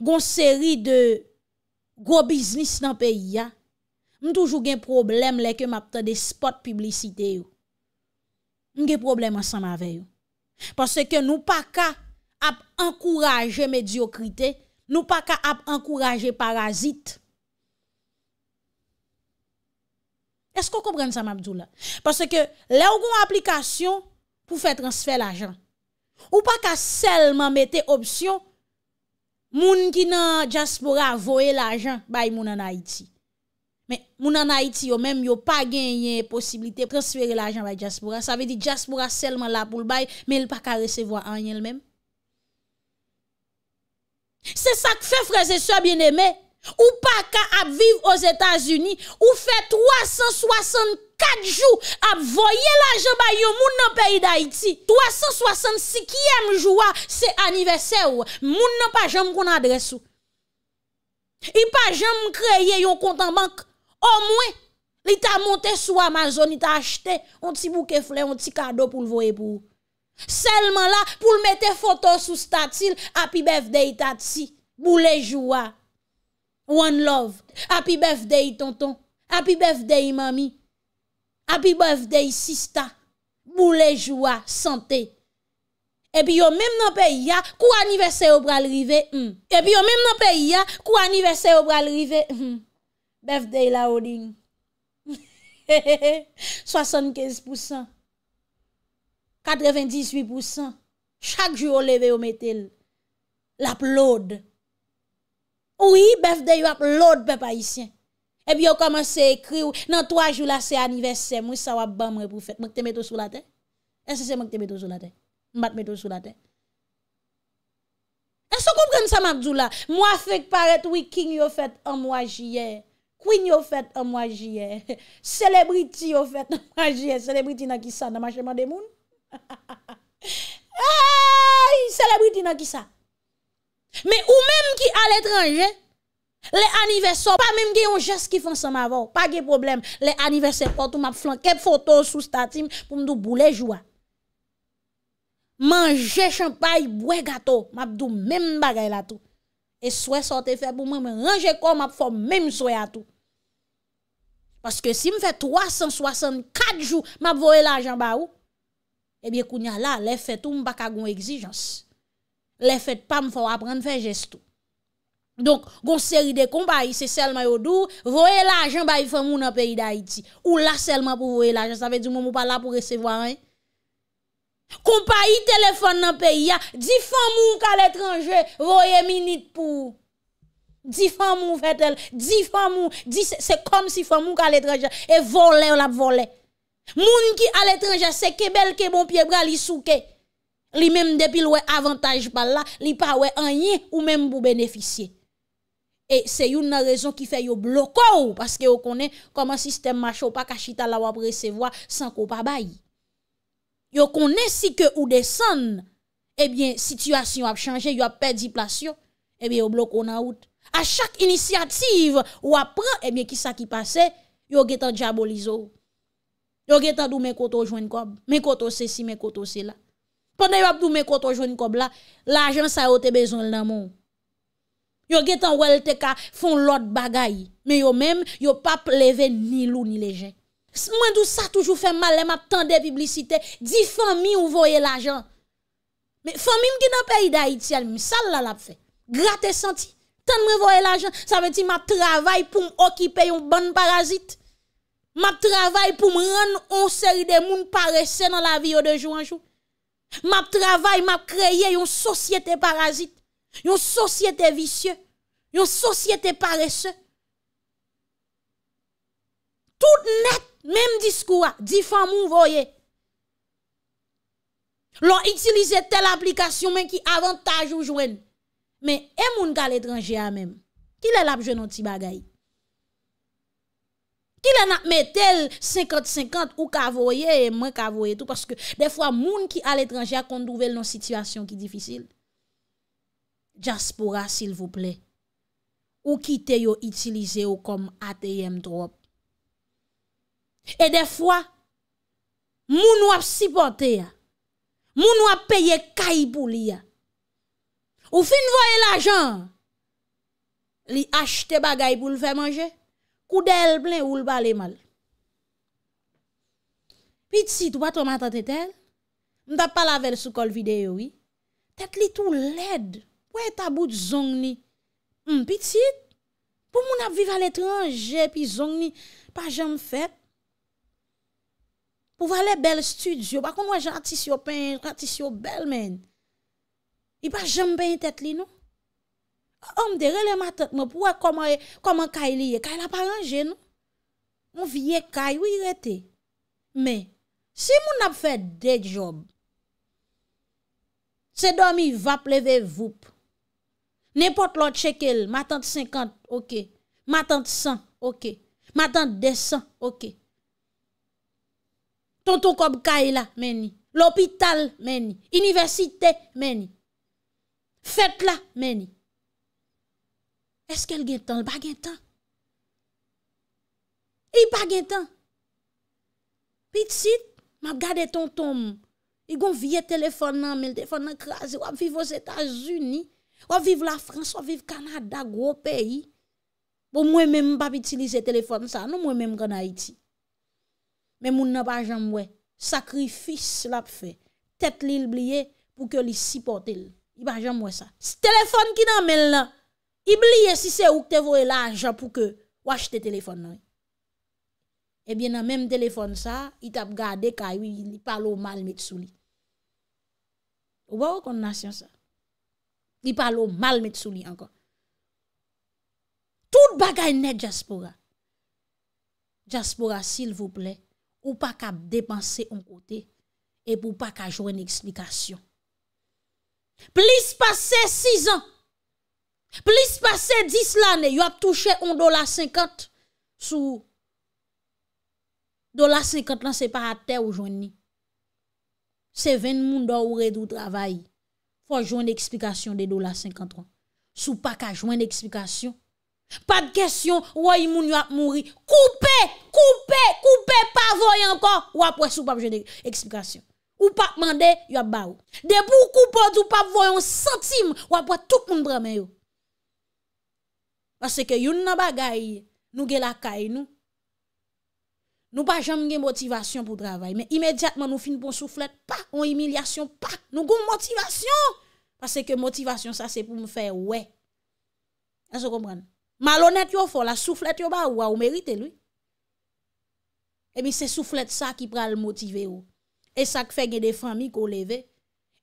goun seri de gò biznis nan peyi ya, mè toujou gen problem lè ke map tè de spot publicite yo. Mè gen problem ansan ma vè yo. Pase ke nou pa ka ap ankouraje mediokrite, nou pa ka ap ankouraje parazit, Esko komprende sa mabdou la? Pase ke lè ou goun aplikasyon pou fè transfer l'ajan. Ou pa ka selman mette opsyon, moun ki nan Jaspora voye l'ajan bay moun an Haiti. Men moun an Haiti yo men yo pa genye posibilite transfer l'ajan bay Jaspora. Sa ve di Jaspora selman la pou l'bay, men l pa ka resevo an yel men. Se sa k fe freze so bien eme, Ou pa ka ap viv os Etats-Unis Ou fe 364 jou ap voye la jeba yo moun nan peyi da iti 366e jouwa se aniveser wè Moun nan pa jem kon adres ou I pa jem kreye yo kontan bank Ou mwen li ta monte sou Amazon Li ta achete on ti bouke fle On ti kado pou l voye pou Selman la pou l mete foto sou statil A pi bev dey ta ti Bou le jouwa One love. Happy birthday, tonton. Happy birthday, mami. Happy birthday, sista. Boulé, joua, santé. Epi yo mèm nan peyi ya, kou anivesè yo pralrive. Hmm. Epi yo mèm nan peyi ya, kou anivesè yo pralrive. Hmm. Birthday la odin. 75%. 98%. Chak jou o leve yo metel. L'applaud. Ou yi, bef de yu ap lode pe pa isyen. E bi yo komanse ekri ou, nan 3 jou la se anivesen, mwen sa wap ban mwen pou fet. Mwen te meto sou la ten. E se se mwen te meto sou la ten. Mwen bat meto sou la ten. E so koubren sa man djou la. Mwen fek paret wikin yo fet an mwa jye. Kwin yo fet an mwa jye. Celebrity yo fet an mwa jye. Celebrity nan ki sa nan manche man de moun. Celebrity nan ki sa. Me ou menm ki al etranje, le anivesor pa menm gen yon jes ki fonsan ma vò. Pa gen problem, le anivesor potou map flanke foto sou statim pou mdou boule jwa. Mange champay, bwe gato, mapdou menm bagay la tout. E souè sote fè pou menm range kon mapfò menm souè la tout. Paske si m fè 364 jou map vò e la janba ou, ebyè kounya la, le fè tou m baka goun exijansi. Le fèt pa m fò apren fè gesto. Donk, gonseri de kompa yi se selma yo dou, voye la ajan bayi fè moun an peyi da iti. Ou la selma pou voye la ajan, sa fè di moun mou pa la pou resevwa an. Kompayi telefon nan peyi ya, di fè moun ka l'étranje, voye minute pou. Di fè moun fèt el, di fè moun, di se, se kom si fè moun ka l'étranje, e vole, la vole. Moun ki al'étranje se kebel ke bon piye, brali souke. Li mèm depil wè avantaj pa la, li pa wè anye ou mèm bou beneficye. E se yon nan rezon ki fè yon bloko ou, paske yon konen koman sistem macho pa kachita la wap resevoa san ko pa bayi. Yon konen si ke ou desan, ebyen, situasyon wap chanje, yon wap perdi plasyon, ebyen, yon bloko nan out. A chak inisyative wap pran, ebyen, ki sa ki pase, yon getan diabolizo ou. Yon getan dou men koto jwen kob, men koto se si, men koto se la. Pande yo ap do me koto jouni kob la, la jan sa yo te bezon nan moun. Yo getan welte ka fon lot bagay, me yo mem yo pa pleve ni lou ni lejen. Mwen do sa toujou fe male, map tan de publicite, di fan mi ou voye la jan. Me fan mi mkina peyi da iti al mi, sal la lap fe. Grat e senti, tan mre voye la jan, sa ve ti map travay pou m okipe yon ban parazit. Map travay pou m ren on seri de moun parese nan la vi yo de jou anjou. Map travay, map kreye yon sosyete parazit, yon sosyete visye, yon sosyete paresye. Tout net, menm diskouwa, difan moun voye. Lò itilize tel aplikasyon men ki avantaj ou jwen, men emoun kal etranje a menm, ki lè lap jwen nou ti bagayi. Kile nan metel 50-50 ou kavoye e mwen kavoye tout. Paske defwa moun ki al etranje a kondouvel nan situasyon ki difisil. Djaspora sil vouple. Ou kite yo itilize yo kom ATM drop. E defwa moun wap sipote ya. Moun wap peye kay pou li ya. Ou fin voye la jan li achte bagay pou lfe manje. Koudel plen oul balemal. Pitsit, wato matatete? Mda pala vel sou kol videyo, oui. Tetli tou led. Wè tabout zongni? Mpitsit, pou moun ap viva l'etranje pi zongni, pa jem feb. Pou wale bel studio, bako mwen jen atis yo pen, atis yo bel men. I pa jem pen tetli nou. Om de rele matan, mwen pou wè e, koman kay liye. Kay la pa ranje nou. Mwen viye kay, wè yi rete. Men, se moun ap fè de job, se do mi vap leve vup, nepot lot chekel, matan 50, ok. Matan 100, ok. Matan 200, ok. Tonton kob kay la, meni. L'opital, meni. Universite, meni. Fèt la, meni. Eske el gen tan? El ba gen tan? E yi ba gen tan? Pitsit, mab gade ton tom, yi gon viye telefon nan men, telefon nan krasi, wap viv yo Zeta Zuni, wap viv la Frans, wap viv Kanada, gro peyi, bo mwen men mbap itilize telefon sa, nou mwen men mkwana iti. Men moun nan bajan mwen, sakrifis la pfe, tet li lbliye, pou ke li sipote l. I bajan mwen sa. Se telefon ki nan men la, Kib liye si se ouk te vwe la anjan pou ke wache te telefon nan. Ebyen eh nan menm telefon sa, it ap gade kwa li pale ou mal met sou li. Ou waw kon nasyon sa? Li pale ou mal met sou li ankon. Tout bagay net Jaspora. Jaspora, sil vwple, pou pa ka depanse on kote, e pou pa ka jwene ekslikasyon. Plis pase 6 an, Plis pase 10 l ane, yo ap touche 1 dola 50 Sou Dola 50 lan se pa a ter ou jouni Se 20 moun do a ou redou travay Fwa joun eksplikasyon de dola 53 Sou pa ka joun eksplikasyon Pa de kesyon, woy moun yo ap mouri Koupe, koupe, koupe, pa voy anko Wap wè sou pap joun eksplikasyon Wap mande, yo ap ba ou De bou koupe, wap voy an sentime Wap wè tout moun bremen yo Pase ke yon nan bagay nou ge lakay nou. Nou pa jam gen motivasyon pou travay. Men imediatman nou fin pou souflet. Pa, ou emilyasyon. Pa, nou goun motivasyon. Pase ke motivasyon sa se pou mou fè wè. Ase kompran. Malonet yo fol. La souflet yo ba ou eh oh, a ou merite lou. E mi se souflet sa ki pral motive ou. E sa ke fè gen de frami ko leve.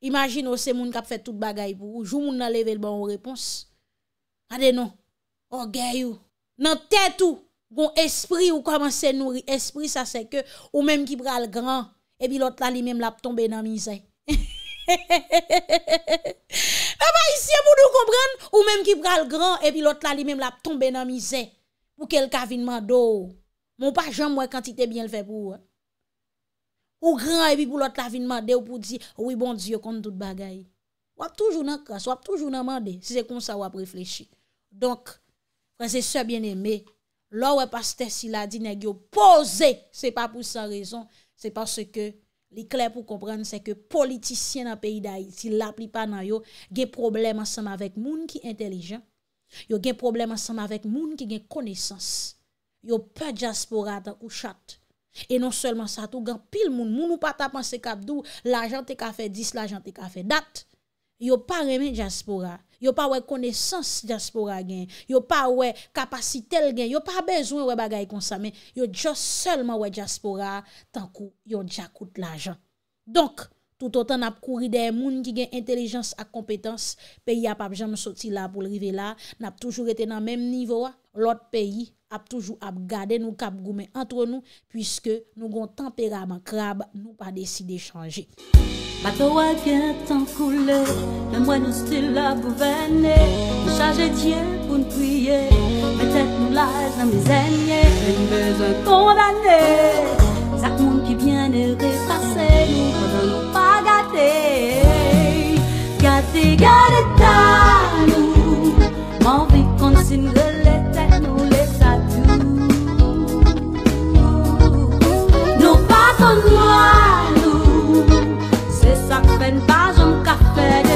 Imagin ou se moun kap fè tout bagay pou ou. Jou moun nan leve l ban ou repons. A bon de nou. O gay ou, nan tèt ou, goun espri ou koman se nouri. Espri sa se ke, ou mèm ki pral gran, epi lòt la li mèm la ptombe nan mizè. A pa isye pou nou kompran, ou mèm ki pral gran, epi lòt la li mèm la ptombe nan mizè. Pou kel kavinman do. Moun pa jan mwen kantite bien l'fè pou ou. Pou gran, epi pou lòt la vinman de ou pou di, oui bon diyo kont tout bagay. Wap toujou nan kras, wap toujou nan mande, si se kon sa wap reflechi. Donk, Prese se bien eme, lò wè pas tesi la di neg yo pose, se pa pou sa rezon, se pa se ke li kler pou komprende se ke politisyen na peyi da yi, si la pli pa nan yo, gen problem ansem avèk moun ki entelijen, yo gen problem ansem avèk moun ki gen koneysans, yo pa diaspora ta kouchat, e non selman sa tou gen pil moun, moun ou pa ta panse kapdou, la jan te kafe dis, la jan te kafe dat, yo pa remen diaspora yo pa wè konesans diaspora gen yo pa wè kapasitel gen yo pa bezwen wè bagay konsamen yo just selman wè diaspora tankou yon dja koute l'ajan donk tout otan ap kouri de moun ki gen intelijans ak kompetans peyi ap ap jen msoti la pou lrive la nap toujou reten nan menm nivou lot peyi ap toujou ap gade nou kap goumen antre nou pwiske nou gon temperament krab nou pa deside chanje Bateau bien tant coulé, le nous style la bouvenne, chargez Dieu pour nous prier, peut-être nous l'âge dans mes aînés, une condamner condamnés. Chaque monde qui vient de repasser, nous ne voulons pas gâter. Gâter, gâter t'as nous, Envie vie qu'on signe l'éternel nous les tout Nous pas moi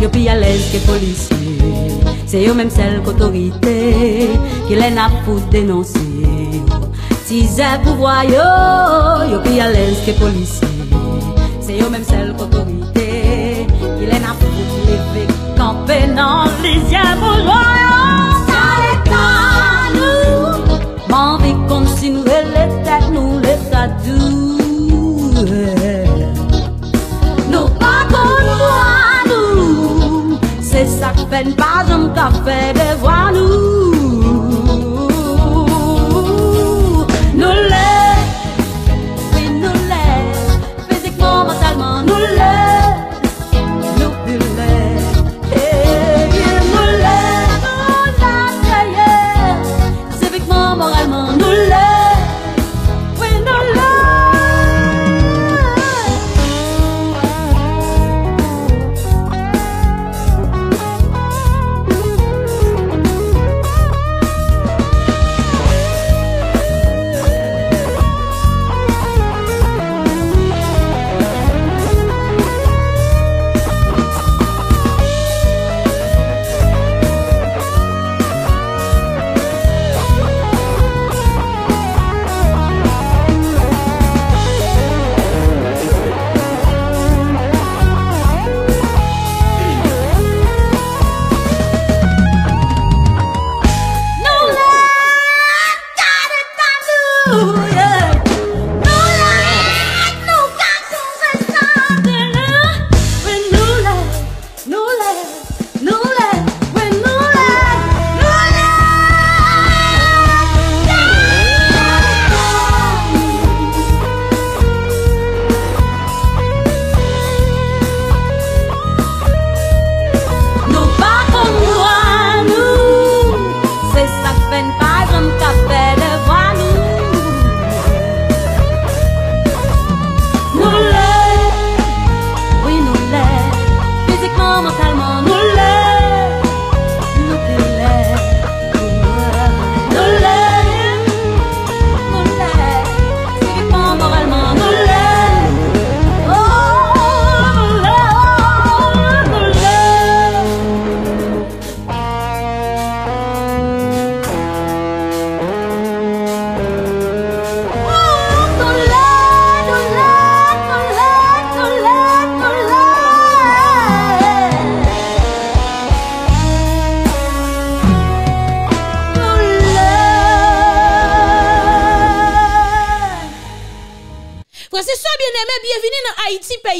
Yopi à l'aise que policiers, c'est eux-mêmes celles qu'autorité, qu'il est na pour dénoncer. Si c'est pour voyer, yopi à l'aise que policiers, c'est eux-mêmes celles qu'autorité, qu'il est na pour dénoncer. Campé dans les yeux Ça ça l'état nous. M'envie qu'on s'y nouvelle, l'état nous, l'état nous. peine, pas un café, devant nous.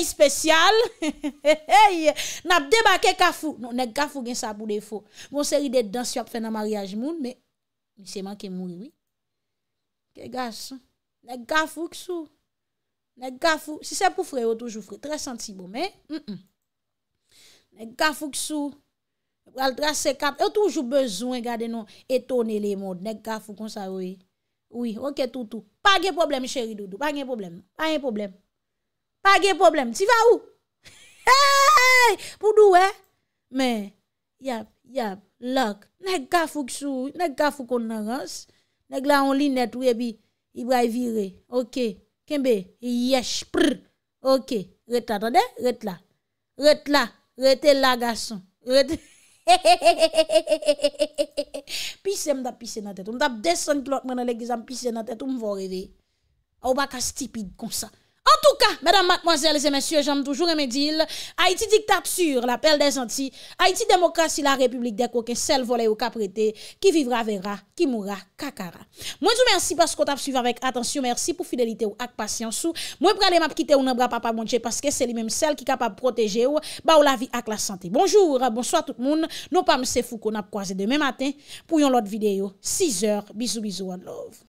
Spesyal Nap deba ke kafou non, Nèk kafou gen sa pou defo Bon seri de dansi ap fè nan mariage moun Nèk seman ke moun Kè gas Nèk kafou k sou Nèk kafou Si se pou fre yo toujou fre Nèk kafou k sou Wal drase kap Yo toujou bezoun Etone le moun Nèk kafou kon sa ou Ou ke toutou Pagye problem chéri doudou Pagye problem Pagye problem Pagye problem, si va ou? Hey! Poudou, eh! Mè, yap, yap, lak. Nèk gafou ksou, nèk gafou kon nan rans. Nèk la on linè tou ebi, ibra e vire. Ok, kenbe? Yes, prr! Ok, ret la, tatade? Ret la. Ret la. Ret el lagason. Ret... Hehehehe! Pisè m da pisè nan tèt. M da desan klok mè nan lek de zan pisè nan tèt. M vore ve. Ou baka stipid konsa. En tout cas, mesdames, mademoiselles et messieurs, j'aime toujours mes deals. Haïti diktat sur l'appel des Antilles. Haïti demokrasi la République des Coquins, sel volé ou kapreté. Ki vivra verra, ki mourra kakara. Mwen sou mersi paskot ap suiv avec. Atensyon mersi pou fidelite ou ak pasyansou. Mwen pralem ap kite ou nan bra pa pa mounche. Paske se li mèm sel ki kapap protege ou. Ba ou la vi ak la sante. Bonjour, bonsoit tout moun. Non pa mse fou kon ap kwaze demè matin. Pou yon lot videyo. 6 or. Bizou, bizou, one love.